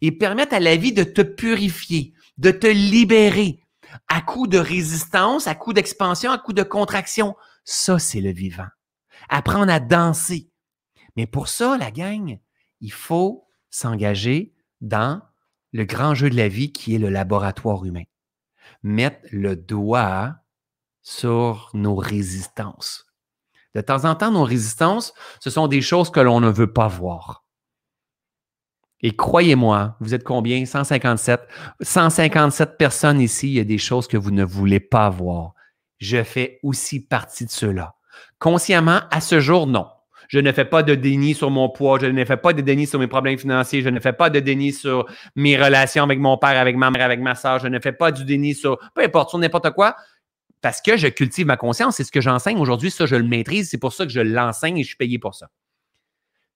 Et permettre à la vie de te purifier, de te libérer à coup de résistance, à coup d'expansion, à coup de contraction. Ça, c'est le vivant. Apprendre à danser. Mais pour ça, la gang, il faut s'engager dans le grand jeu de la vie qui est le laboratoire humain. Mettre le doigt sur nos résistances de temps en temps, nos résistances, ce sont des choses que l'on ne veut pas voir. Et croyez-moi, vous êtes combien? 157. 157 personnes ici, il y a des choses que vous ne voulez pas voir. Je fais aussi partie de cela. Consciemment, à ce jour, non. Je ne fais pas de déni sur mon poids, je ne fais pas de déni sur mes problèmes financiers, je ne fais pas de déni sur mes relations avec mon père, avec ma mère, avec ma soeur, je ne fais pas du déni sur peu importe, sur n'importe quoi parce que je cultive ma conscience. C'est ce que j'enseigne aujourd'hui. Ça, je le maîtrise. C'est pour ça que je l'enseigne et je suis payé pour ça.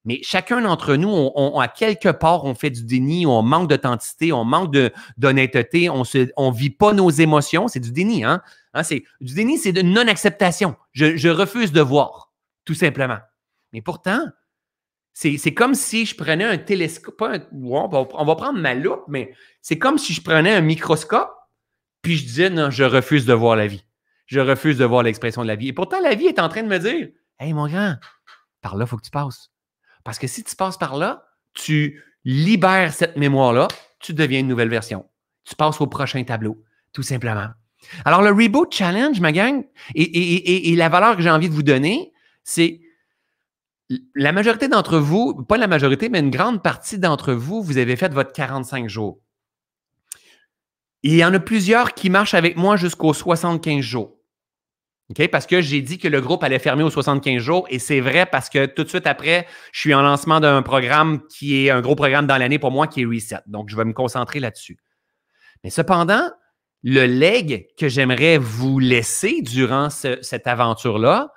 Mais chacun d'entre nous, à quelque part, on fait du déni, on manque d'authenticité, on manque d'honnêteté, on ne on vit pas nos émotions. C'est du déni. Hein? hein du déni, c'est de non-acceptation. Je, refuse de voir, tout simplement. Mais pourtant, c'est, comme si je prenais un télescope. Pas un, on, va, on va prendre ma loupe, mais c'est comme si je prenais un microscope, puis je disais non, je refuse de voir la vie. Je refuse de voir l'expression de la vie. Et pourtant, la vie est en train de me dire Hey, mon grand, par là, il faut que tu passes. Parce que si tu passes par là, tu libères cette mémoire-là, tu deviens une nouvelle version. Tu passes au prochain tableau, tout simplement. Alors, le Reboot Challenge, ma gang, et, la valeur que j'ai envie de vous donner, c'est la majorité d'entre vous, pas la majorité, mais une grande partie d'entre vous, vous avez fait votre 45 jours. Il y en a plusieurs qui marchent avec moi jusqu'aux 75 jours parce que j'ai dit que le groupe allait fermer aux 75 jours et c'est vrai parce que tout de suite après, je suis en lancement d'un programme qui est un gros programme dans l'année pour moi qui est Reset. Donc, je vais me concentrer là-dessus. Mais cependant, le leg que j'aimerais vous laisser durant cette aventure-là,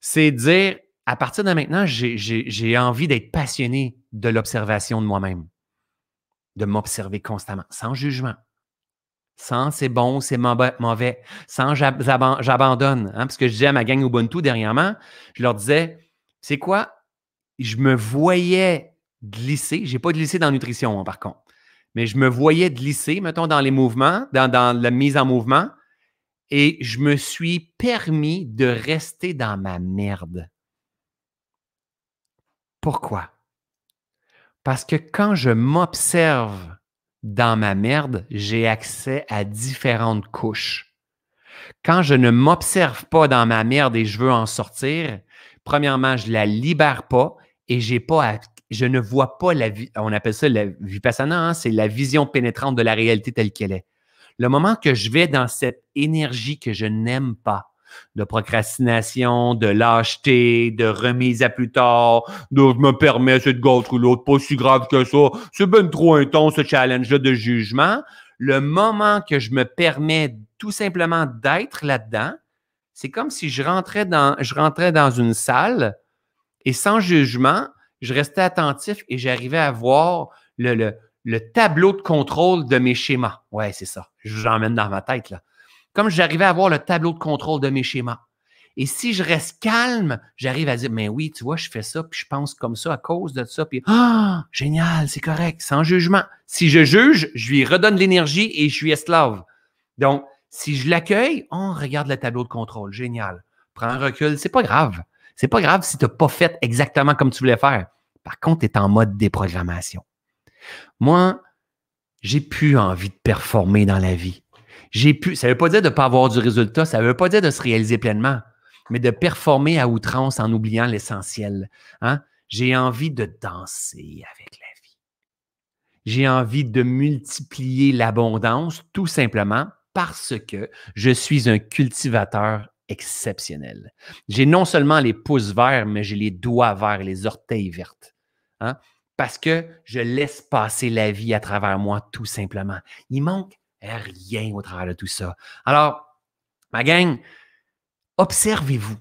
c'est dire à partir de maintenant, j'ai envie d'être passionné de l'observation de moi-même, de m'observer constamment, sans jugement, sans c'est bon, c'est mauvais. Sans j'abandonne. Hein. parce que je disais à ma gang Ubuntu dernièrement, je leur disais, c'est quoi? Je me voyais glisser. Je n'ai pas glissé dans nutrition, hein, par contre. Mais je me voyais glisser, mettons, dans les mouvements, dans la mise en mouvement. Et je me suis permis de rester dans ma merde. Pourquoi? Parce que quand je m'observe dans ma merde, j'ai accès à différentes couches. Quand je ne m'observe pas dans ma merde et je veux en sortir, premièrement, je la libère pas et j'ai pas je ne vois pas la vie, on appelle ça la vie hein, c'est la vision pénétrante de la réalité telle qu'elle est. Le moment que je vais dans cette énergie que je n'aime pas, de procrastination, de lâcheté, de remise à plus tard, de je me permets cette gauche ou l'autre, pas si grave que ça, c'est ben trop ton ce challenge-là de jugement. Le moment que je me permets tout simplement d'être là-dedans, c'est comme si je rentrais dans, je rentrais dans une salle et sans jugement, je restais attentif et j'arrivais à voir le, le, tableau de contrôle de mes schémas. Ouais, c'est ça. Je vous emmène dans ma tête, là comme j'arrivais à voir le tableau de contrôle de mes schémas. Et si je reste calme, j'arrive à dire, mais oui, tu vois, je fais ça, puis je pense comme ça à cause de ça, puis ah, génial, c'est correct, sans jugement. Si je juge, je lui redonne l'énergie et je suis esclave. Donc, si je l'accueille, on regarde le tableau de contrôle, génial. Prends un recul, c'est pas grave. C'est pas grave si tu n'as pas fait exactement comme tu voulais faire. Par contre, tu es en mode déprogrammation. Moi, j'ai plus envie de performer dans la vie. J'ai pu, ça ne veut pas dire de ne pas avoir du résultat, ça ne veut pas dire de se réaliser pleinement, mais de performer à outrance en oubliant l'essentiel. Hein? J'ai envie de danser avec la vie. J'ai envie de multiplier l'abondance tout simplement parce que je suis un cultivateur exceptionnel. J'ai non seulement les pouces verts, mais j'ai les doigts verts, les orteils vertes. Hein? Parce que je laisse passer la vie à travers moi tout simplement. Il manque Rien au travers de tout ça. Alors, ma gang, observez-vous.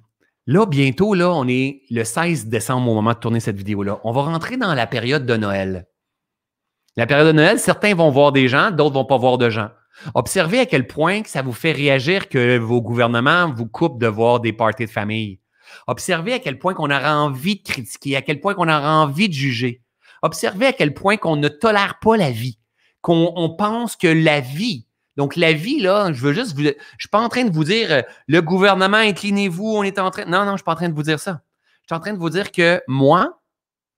Là, bientôt, là, on est le 16 décembre au moment de tourner cette vidéo-là. On va rentrer dans la période de Noël. La période de Noël, certains vont voir des gens, d'autres vont pas voir de gens. Observez à quel point que ça vous fait réagir que vos gouvernements vous coupent de voir des parties de famille. Observez à quel point qu'on aura envie de critiquer, à quel point qu'on aura envie de juger. Observez à quel point qu'on ne tolère pas la vie qu'on pense que la vie, donc la vie, là, je veux juste vous. Je ne suis pas en train de vous dire euh, le gouvernement, inclinez-vous, on est en train. Non, non, je ne suis pas en train de vous dire ça. Je suis en train de vous dire que moi,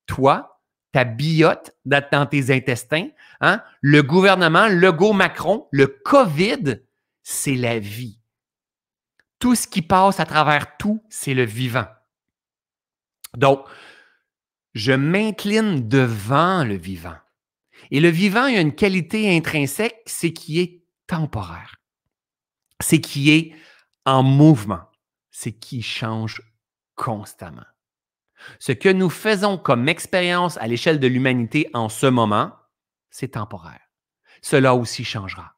toi, ta biote dans tes intestins, hein, le gouvernement, le go Macron, le COVID, c'est la vie. Tout ce qui passe à travers tout, c'est le vivant. Donc, je m'incline devant le vivant. Et le vivant, a une qualité intrinsèque, c'est qui est temporaire. C'est qui est en mouvement. C'est qui change constamment. Ce que nous faisons comme expérience à l'échelle de l'humanité en ce moment, c'est temporaire. Cela aussi changera.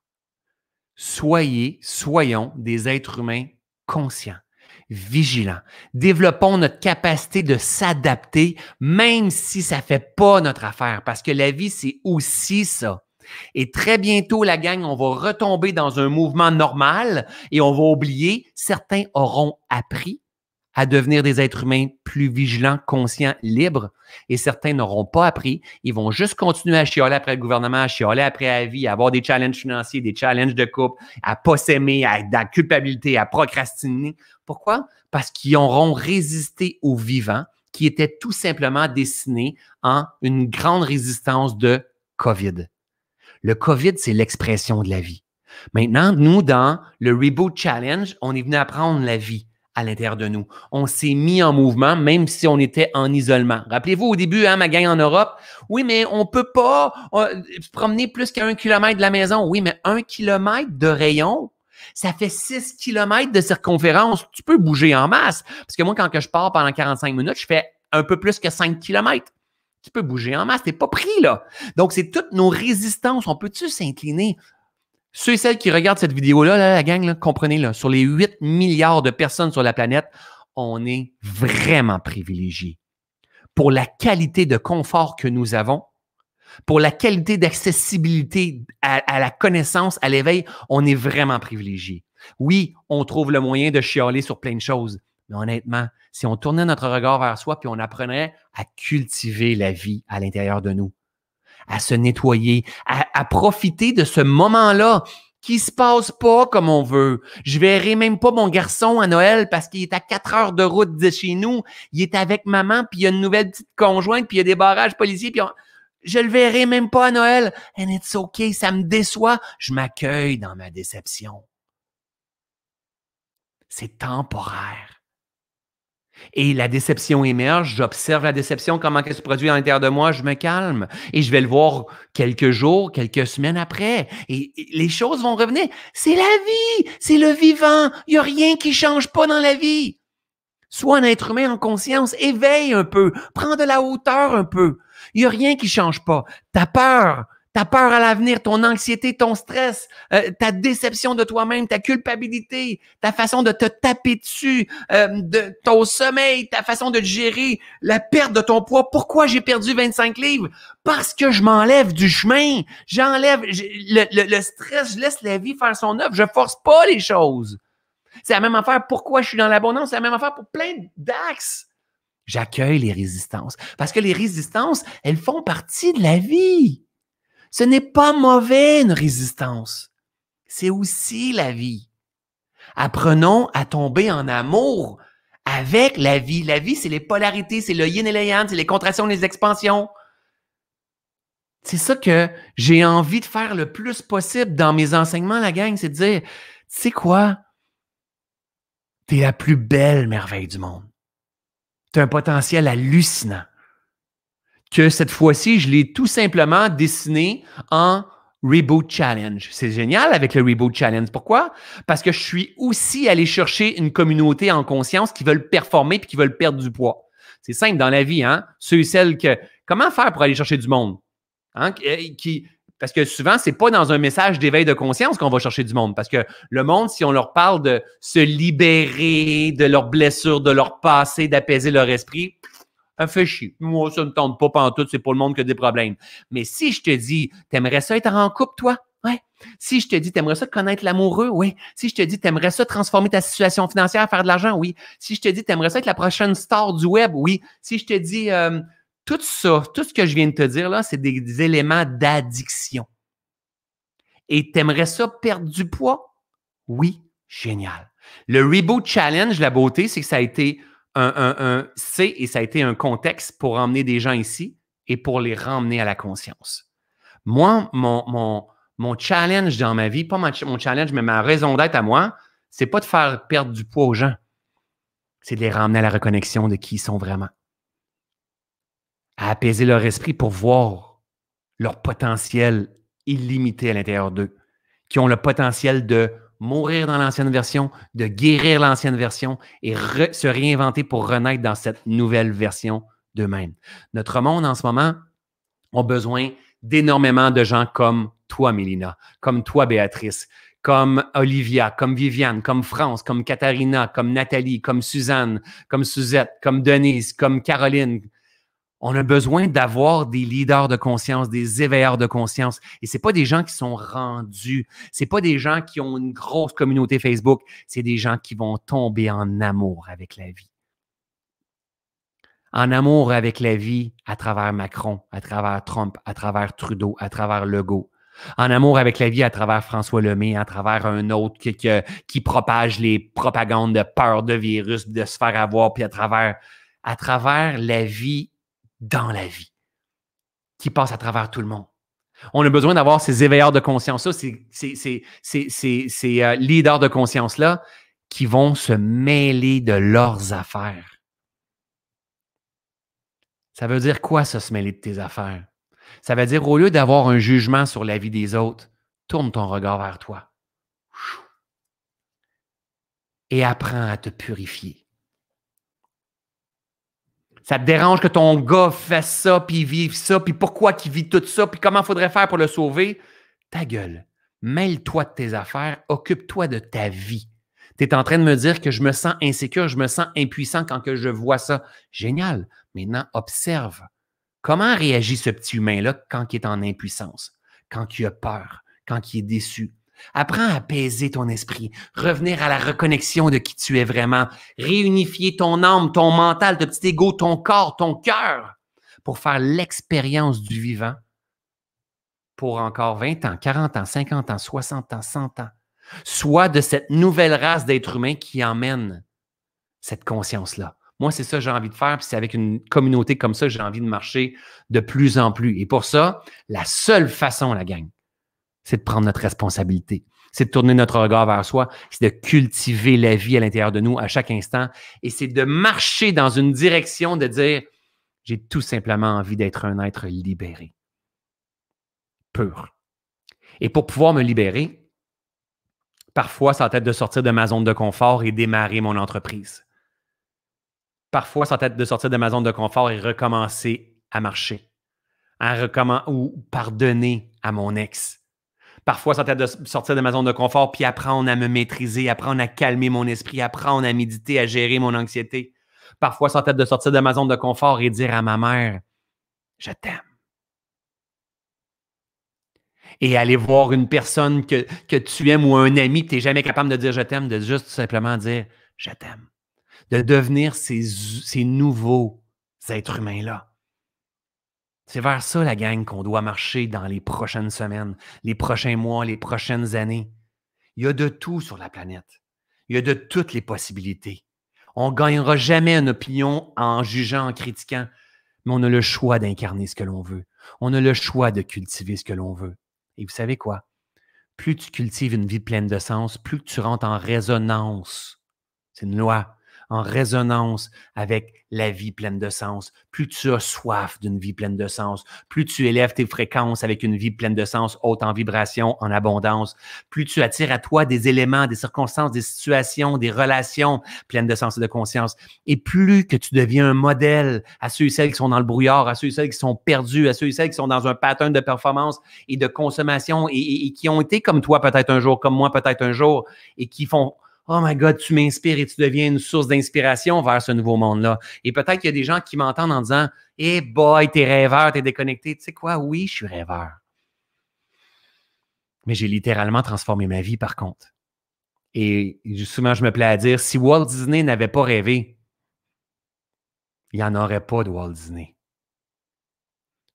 Soyez, soyons des êtres humains conscients vigilant. Développons notre capacité de s'adapter, même si ça ne fait pas notre affaire, parce que la vie, c'est aussi ça. Et très bientôt, la gang, on va retomber dans un mouvement normal et on va oublier, certains auront appris, à devenir des êtres humains plus vigilants, conscients, libres. Et certains n'auront pas appris. Ils vont juste continuer à chialer après le gouvernement, à chialer après la vie, à avoir des challenges financiers, des challenges de couple, à pas s'aimer, à être dans la culpabilité, à procrastiner. Pourquoi? Parce qu'ils auront résisté au vivant qui était tout simplement destiné en une grande résistance de COVID. Le COVID, c'est l'expression de la vie. Maintenant, nous, dans le Reboot Challenge, on est venu apprendre la vie à l'intérieur de nous. On s'est mis en mouvement, même si on était en isolement. Rappelez-vous, au début, hein, ma gang en Europe, oui, mais on peut pas promener plus qu'un kilomètre de la maison. Oui, mais un kilomètre de rayon, ça fait six kilomètres de circonférence. Tu peux bouger en masse. Parce que moi, quand que je pars pendant 45 minutes, je fais un peu plus que cinq kilomètres. Tu peux bouger en masse, t'es pas pris, là. Donc, c'est toutes nos résistances. On peut-tu s'incliner ceux et celles qui regardent cette vidéo-là, la gang, comprenez, là, sur les 8 milliards de personnes sur la planète, on est vraiment privilégiés pour la qualité de confort que nous avons, pour la qualité d'accessibilité à, la connaissance, à l'éveil, on est vraiment privilégiés. Oui, on trouve le moyen de chialer sur plein de choses, mais honnêtement, si on tournait notre regard vers soi puis on apprenait à cultiver la vie à l'intérieur de nous, à se nettoyer, à, profiter de ce moment-là qui se passe pas comme on veut. Je verrai même pas mon garçon à Noël parce qu'il est à quatre heures de route de chez nous. Il est avec maman, puis il y a une nouvelle petite conjointe, puis il y a des barrages policiers, puis je le verrai même pas à Noël. And it's okay, ça me déçoit. Je m'accueille dans ma déception. C'est temporaire. Et la déception émerge, j'observe la déception, comment elle se produit à l'intérieur de moi, je me calme et je vais le voir quelques jours, quelques semaines après. Et, les choses vont revenir. C'est la vie, c'est le vivant, il n'y a rien qui change pas dans la vie. Sois un être humain en conscience, éveille un peu, prends de la hauteur un peu. Il n'y a rien qui change pas. Ta peur, ta peur à l'avenir, ton anxiété, ton stress, euh, ta déception de toi-même, ta culpabilité, ta façon de te taper dessus, euh, de ton sommeil, ta façon de gérer la perte de ton poids. Pourquoi j'ai perdu 25 livres? Parce que je m'enlève du chemin, j'enlève le, le, stress, je laisse la vie faire son œuvre, je force pas les choses. C'est la même affaire pourquoi je suis dans l'abondance, c'est la même affaire pour plein d'axes. J'accueille les résistances parce que les résistances, elles font partie de la vie. Ce n'est pas mauvais une résistance. C'est aussi la vie. Apprenons à tomber en amour avec la vie. La vie, c'est les polarités, c'est le yin et le yang, c'est les contractions, les expansions. C'est ça que j'ai envie de faire le plus possible dans mes enseignements, la gang, c'est de dire, tu sais quoi? T'es la plus belle merveille du monde. T'as un potentiel hallucinant que cette fois-ci, je l'ai tout simplement dessiné en Reboot Challenge. C'est génial avec le Reboot Challenge. Pourquoi? Parce que je suis aussi allé chercher une communauté en conscience qui veulent performer puis qui veulent perdre du poids. C'est simple dans la vie, hein? Ceux et celles que. Comment faire pour aller chercher du monde? Hein? Qui, euh, parce que souvent, c'est pas dans un message d'éveil de conscience qu'on va chercher du monde. Parce que le monde, si on leur parle de se libérer de leurs blessures, de leur passé, d'apaiser leur esprit, ça fait chier. Moi, ça ne tombe pas tout, c'est pour le monde qui a des problèmes. Mais si je te dis, t'aimerais ça être en couple, toi? Ouais. Si je te dis, t'aimerais ça connaître l'amoureux, oui. Si je te dis, t'aimerais ça transformer ta situation financière, faire de l'argent, oui. Si je te dis, t'aimerais ça être la prochaine star du web, oui. Si je te dis, euh, tout ça, tout ce que je viens de te dire là, c'est des, des éléments d'addiction. Et t'aimerais ça perdre du poids? Oui, génial. Le Reboot Challenge, la beauté, c'est que ça a été un, un, c'est et ça a été un contexte pour emmener des gens ici et pour les ramener à la conscience. Moi, mon, mon, challenge dans ma vie, pas mon challenge, mais ma raison d'être à moi, c'est pas de faire perdre du poids aux gens, c'est de les ramener à la reconnexion de qui ils sont vraiment, à apaiser leur esprit pour voir leur potentiel illimité à l'intérieur d'eux, qui ont le potentiel de mourir dans l'ancienne version, de guérir l'ancienne version et se réinventer pour renaître dans cette nouvelle version d'eux-mêmes. Notre monde en ce moment a besoin d'énormément de gens comme toi, Mélina, comme toi, Béatrice, comme Olivia, comme Viviane, comme France, comme Katharina, comme Nathalie, comme Suzanne, comme Suzette, comme Denise, comme Caroline, on a besoin d'avoir des leaders de conscience, des éveilleurs de conscience. Et c'est pas des gens qui sont rendus, c'est pas des gens qui ont une grosse communauté Facebook, c'est des gens qui vont tomber en amour avec la vie. En amour avec la vie à travers Macron, à travers Trump, à travers Trudeau, à travers Legault. En amour avec la vie à travers François Lemay, à travers un autre qui, propage les propagandes de peur, de virus, de se faire avoir, puis à travers, à travers la vie dans la vie qui passe à travers tout le monde. On a besoin d'avoir ces éveilleurs de conscience-là, ces, euh, leaders de conscience-là qui vont se mêler de leurs affaires. Ça veut dire quoi, ça, se mêler de tes affaires? Ça veut dire, au lieu d'avoir un jugement sur la vie des autres, tourne ton regard vers toi et apprends à te purifier. Ça te dérange que ton gars fasse ça, puis vive ça, puis pourquoi qu'il vit tout ça, puis comment faudrait faire pour le sauver? Ta gueule. Mêle-toi de tes affaires, occupe-toi de ta vie. Tu es en train de me dire que je me sens insécure, je me sens impuissant quand que je vois ça. Génial. Maintenant, observe. Comment réagit ce petit humain-là quand il est en impuissance, quand il a peur, quand il est déçu, Apprends à apaiser ton esprit, revenir à la reconnexion de qui tu es vraiment, réunifier ton âme, ton mental, ton petit ego, ton corps, ton cœur pour faire l'expérience du vivant pour encore 20 ans, 40 ans, 50 ans, 60 ans, 100 ans. Soit de cette nouvelle race d'êtres humains qui emmène cette conscience-là. Moi, c'est ça que j'ai envie de faire, puis c'est avec une communauté comme ça que j'ai envie de marcher de plus en plus. Et pour ça, la seule façon, la gang, c'est de prendre notre responsabilité, c'est de tourner notre regard vers soi, c'est de cultiver la vie à l'intérieur de nous à chaque instant et c'est de marcher dans une direction de dire j'ai tout simplement envie d'être un être libéré, pur. Et pour pouvoir me libérer, parfois ça tête de sortir de ma zone de confort et démarrer mon entreprise. Parfois ça tête de sortir de ma zone de confort et recommencer à marcher, à hein, ou pardonner à mon ex Parfois, tête de, sortir de ma zone de confort, puis apprendre à me maîtriser, apprendre à calmer mon esprit, apprendre à méditer, à gérer mon anxiété. Parfois, tête de sortir de ma zone de confort et dire à ma mère, je t'aime. Et aller voir une personne que, tu aimes ou un ami tu n'es jamais capable de dire je t'aime, de juste simplement dire je t'aime. De devenir ces, ces nouveaux êtres humains-là. C'est vers ça, la gang, qu'on doit marcher dans les prochaines semaines, les prochains mois, les prochaines années. Il y a de tout sur la planète. Il y a de toutes les possibilités. On ne gagnera jamais une opinion en jugeant, en critiquant, mais on a le choix d'incarner ce que l'on veut. On a le choix de cultiver ce que l'on veut. Et vous savez quoi? Plus tu cultives une vie pleine de sens, plus tu rentres en résonance. C'est une loi en résonance avec la vie pleine de sens. Plus tu as soif d'une vie pleine de sens, plus tu élèves tes fréquences avec une vie pleine de sens, haute en vibration, en abondance, plus tu attires à toi des éléments, des circonstances, des situations, des relations pleines de sens et de conscience. Et plus que tu deviens un modèle à ceux et celles qui sont dans le brouillard, à ceux et celles qui sont perdus, à ceux et celles qui sont dans un pattern de performance et de consommation et, et qui ont été comme toi peut-être un jour, comme moi peut-être un jour, et qui font Oh my God, tu m'inspires et tu deviens une source d'inspiration vers ce nouveau monde-là. Et peut-être qu'il y a des gens qui m'entendent en disant Eh hey boy, t'es rêveur, t'es déconnecté. Tu sais quoi? Oui, je suis rêveur. Mais j'ai littéralement transformé ma vie, par contre. Et souvent, je me plais à dire si Walt Disney n'avait pas rêvé, il n'y en aurait pas de Walt Disney.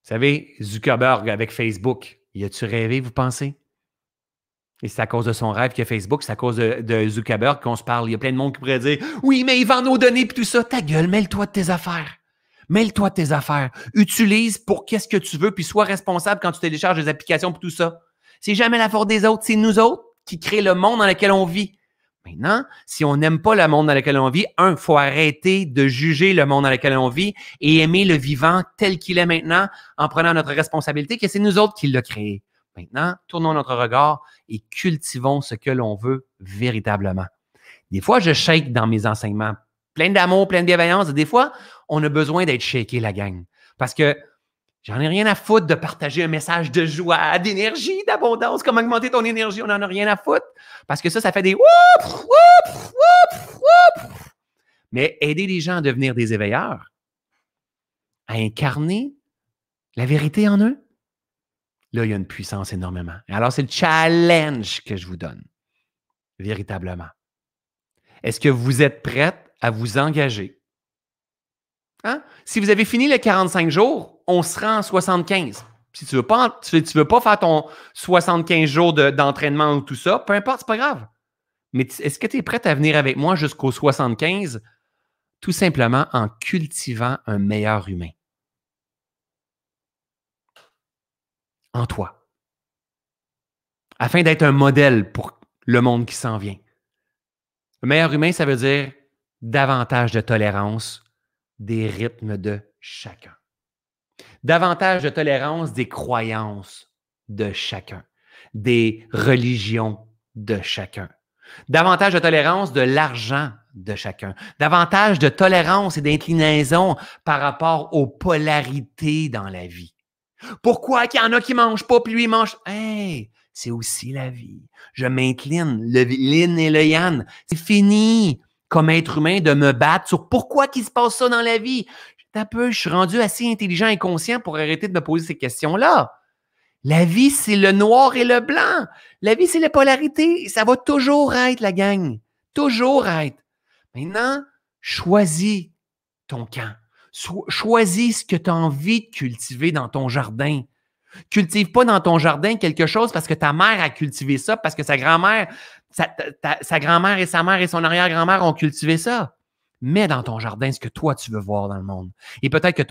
Vous savez, Zuckerberg avec Facebook, y a-tu rêvé, vous pensez? Et c'est à cause de son rêve que Facebook, c'est à cause de, Zuckerberg qu'on se parle. Il y a plein de monde qui pourrait dire Oui, mais il vend nos données et tout ça. Ta gueule, mêle-toi de tes affaires. Mêle-toi de tes affaires. Utilise pour qu'est-ce que tu veux, puis sois responsable quand tu télécharges des applications pour tout ça. C'est jamais la faute des autres, c'est nous autres qui créons le monde dans lequel on vit. Maintenant, si on n'aime pas le monde dans lequel on vit, un, faut arrêter de juger le monde dans lequel on vit et aimer le vivant tel qu'il est maintenant en prenant notre responsabilité que c'est nous autres qui l'a créé. Maintenant, tournons notre regard et cultivons ce que l'on veut véritablement. Des fois, je shake dans mes enseignements, plein d'amour, plein de bienveillance. des fois, on a besoin d'être shaké, la gang. Parce que j'en ai rien à foutre de partager un message de joie, d'énergie, d'abondance, comment augmenter ton énergie. On n'en a rien à foutre. Parce que ça, ça fait des Mais aider les gens à devenir des éveilleurs, à incarner la vérité en eux, Là, il y a une puissance énormément. Alors, c'est le challenge que je vous donne, véritablement. Est-ce que vous êtes prête à vous engager? Hein? Si vous avez fini les 45 jours, on sera rend en 75. Si tu ne veux, pas, tu, veux pas faire ton 75 jours d'entraînement ou tout ça, peu importe, c'est pas grave. Mais est-ce que tu es prête à venir avec moi jusqu'au 75? Tout simplement en cultivant un meilleur humain. en toi, afin d'être un modèle pour le monde qui s'en vient. Le meilleur humain, ça veut dire davantage de tolérance des rythmes de chacun, davantage de tolérance des croyances de chacun, des religions de chacun, davantage de tolérance de l'argent de chacun, davantage de tolérance et d'inclinaison par rapport aux polarités dans la vie. Pourquoi qu'il y en a qui mangent pas, puis lui, mange? Hey, c'est aussi la vie. Je m'incline, le Lynn et le Yann. C'est fini, comme être humain, de me battre sur pourquoi qu'il se passe ça dans la vie. peu, je suis rendu assez intelligent et conscient pour arrêter de me poser ces questions-là. La vie, c'est le noir et le blanc. La vie, c'est la polarité. Ça va toujours être, la gang. Toujours être. Maintenant, choisis ton camp choisis ce que tu as envie de cultiver dans ton jardin. Cultive pas dans ton jardin quelque chose parce que ta mère a cultivé ça, parce que sa grand-mère, sa, grand-mère et sa mère et son arrière-grand-mère ont cultivé ça. Mets dans ton jardin ce que toi, tu veux voir dans le monde. Et peut-être que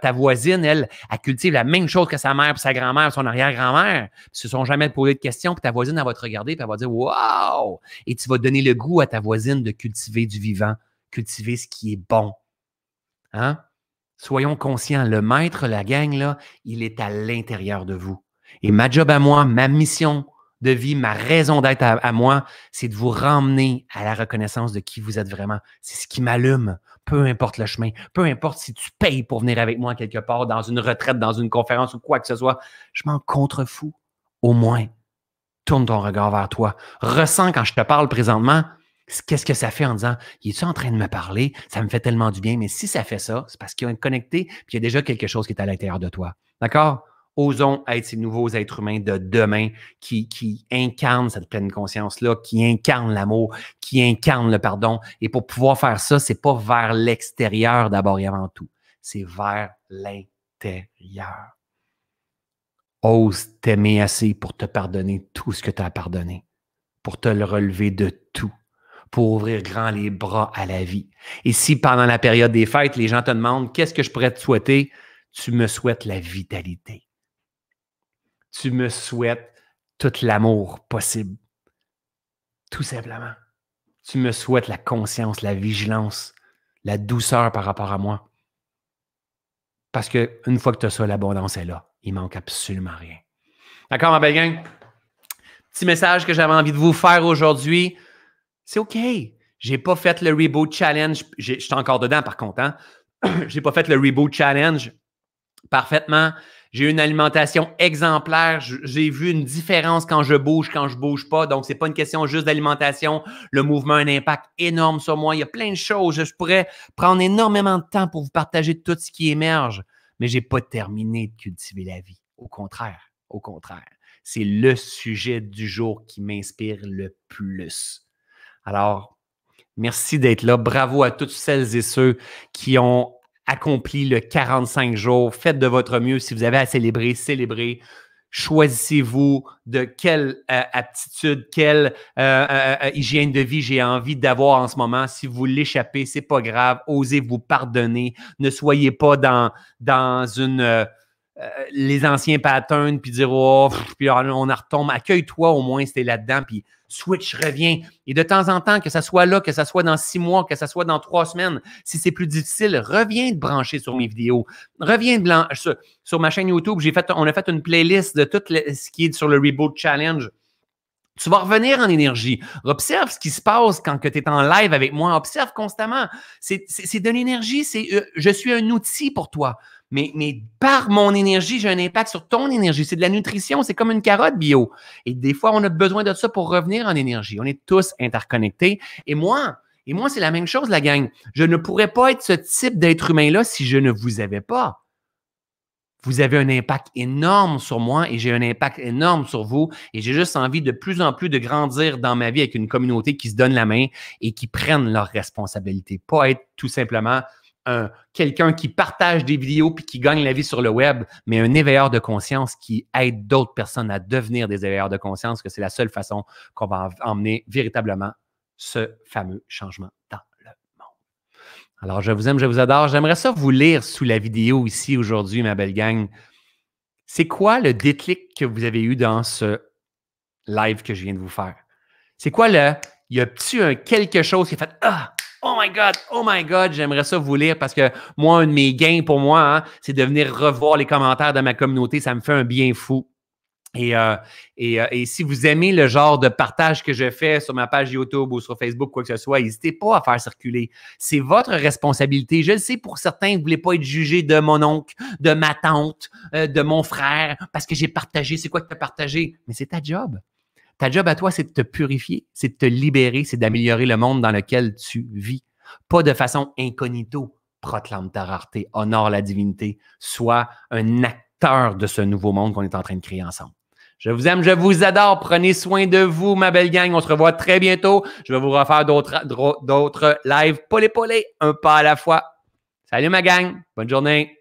ta, voisine, elle, a cultive la même chose que sa mère, sa grand-mère, son arrière-grand-mère. Ils se sont jamais posé de questions, puis ta voisine, elle va te regarder, et elle va dire Wow! Et tu vas donner le goût à ta voisine de cultiver du vivant, cultiver ce qui est bon. Hein? Soyons conscients, le maître, la gang, là, il est à l'intérieur de vous. Et ma job à moi, ma mission de vie, ma raison d'être à, moi, c'est de vous ramener à la reconnaissance de qui vous êtes vraiment. C'est ce qui m'allume, peu importe le chemin, peu importe si tu payes pour venir avec moi quelque part, dans une retraite, dans une conférence ou quoi que ce soit, je m'en contrefous. Au moins, tourne ton regard vers toi. Ressens quand je te parle présentement, qu'est-ce que ça fait en disant il est en train de me parler, ça me fait tellement du bien, mais si ça fait ça, c'est parce qu'il y a connecté, puis il y a déjà quelque chose qui est à l'intérieur de toi. D'accord? Osons être ces nouveaux êtres humains de demain qui, incarnent cette pleine conscience-là, qui incarnent l'amour, qui incarnent le pardon. Et pour pouvoir faire ça, c'est pas vers l'extérieur d'abord et avant tout, c'est vers l'intérieur. Ose t'aimer assez pour te pardonner tout ce que tu as pardonné, pour te le relever de tout pour ouvrir grand les bras à la vie. Et si pendant la période des fêtes, les gens te demandent qu'est-ce que je pourrais te souhaiter, tu me souhaites la vitalité. Tu me souhaites tout l'amour possible. Tout simplement. Tu me souhaites la conscience, la vigilance, la douceur par rapport à moi. Parce qu'une fois que tu as ça, l'abondance est là. Il manque absolument rien. D'accord, ma belle gang? Petit message que j'avais envie de vous faire aujourd'hui. C'est OK. J'ai pas fait le Reboot Challenge. Je suis encore dedans, par contre. Je hein. J'ai pas fait le Reboot Challenge parfaitement. J'ai une alimentation exemplaire. J'ai vu une différence quand je bouge, quand je bouge pas. Donc, c'est pas une question juste d'alimentation. Le mouvement a un impact énorme sur moi. Il y a plein de choses. Je pourrais prendre énormément de temps pour vous partager tout ce qui émerge. Mais j'ai pas terminé de cultiver la vie. Au contraire, au contraire. C'est le sujet du jour qui m'inspire le plus. Alors, merci d'être là. Bravo à toutes celles et ceux qui ont accompli le 45 jours. Faites de votre mieux. Si vous avez à célébrer, célébrez. Choisissez-vous de quelle euh, aptitude, quelle euh, euh, hygiène de vie j'ai envie d'avoir en ce moment. Si vous l'échappez, c'est pas grave. Osez vous pardonner. Ne soyez pas dans, dans une les anciens patterns puis dire oh, puis on en retombe. Accueille-toi au moins, c'était là-dedans. Puis Switch revient. Et de temps en temps, que ça soit là, que ça soit dans six mois, que ça soit dans trois semaines, si c'est plus difficile, reviens te brancher sur mes vidéos. Reviens de sur, sur, ma chaîne YouTube. J'ai fait, on a fait une playlist de tout ce qui est sur le Reboot Challenge. Tu vas revenir en énergie. Observe ce qui se passe quand tu es en live avec moi. Observe constamment. C'est de l'énergie. C'est euh, Je suis un outil pour toi. Mais, mais par mon énergie, j'ai un impact sur ton énergie. C'est de la nutrition. C'est comme une carotte bio. Et des fois, on a besoin de ça pour revenir en énergie. On est tous interconnectés. Et moi, et moi c'est la même chose, la gang. Je ne pourrais pas être ce type d'être humain-là si je ne vous avais pas vous avez un impact énorme sur moi et j'ai un impact énorme sur vous. Et j'ai juste envie de plus en plus de grandir dans ma vie avec une communauté qui se donne la main et qui prennent leurs responsabilités. Pas être tout simplement un, quelqu'un qui partage des vidéos puis qui gagne la vie sur le web, mais un éveilleur de conscience qui aide d'autres personnes à devenir des éveilleurs de conscience, que c'est la seule façon qu'on va emmener véritablement ce fameux changement alors, je vous aime, je vous adore. J'aimerais ça vous lire sous la vidéo ici aujourd'hui, ma belle gang. C'est quoi le déclic que vous avez eu dans ce live que je viens de vous faire? C'est quoi le. Y a-tu quelque chose qui a fait Ah! Oh my God, oh my God, j'aimerais ça vous lire parce que moi, un de mes gains pour moi, hein, c'est de venir revoir les commentaires de ma communauté. Ça me fait un bien fou. Euh, euh, et, si vous aimez le genre de partage que je fais sur ma page YouTube ou sur Facebook, quoi que ce soit, n'hésitez pas à faire circuler. C'est votre responsabilité. Je le sais pour certains, vous ne voulez pas être jugé de mon oncle, de ma tante, euh, de mon frère, parce que j'ai partagé. C'est quoi que tu as partagé? Mais c'est ta job. Ta job à toi, c'est de te purifier, c'est de te libérer, c'est d'améliorer le monde dans lequel tu vis. Pas de façon incognito. Proclame ta rareté, honore la divinité, sois un acteur de ce nouveau monde qu'on est en train de créer ensemble. Je vous aime, je vous adore. Prenez soin de vous, ma belle gang. On se revoit très bientôt. Je vais vous refaire d'autres d'autres lives. Polé, polé, un pas à la fois. Salut, ma gang. Bonne journée.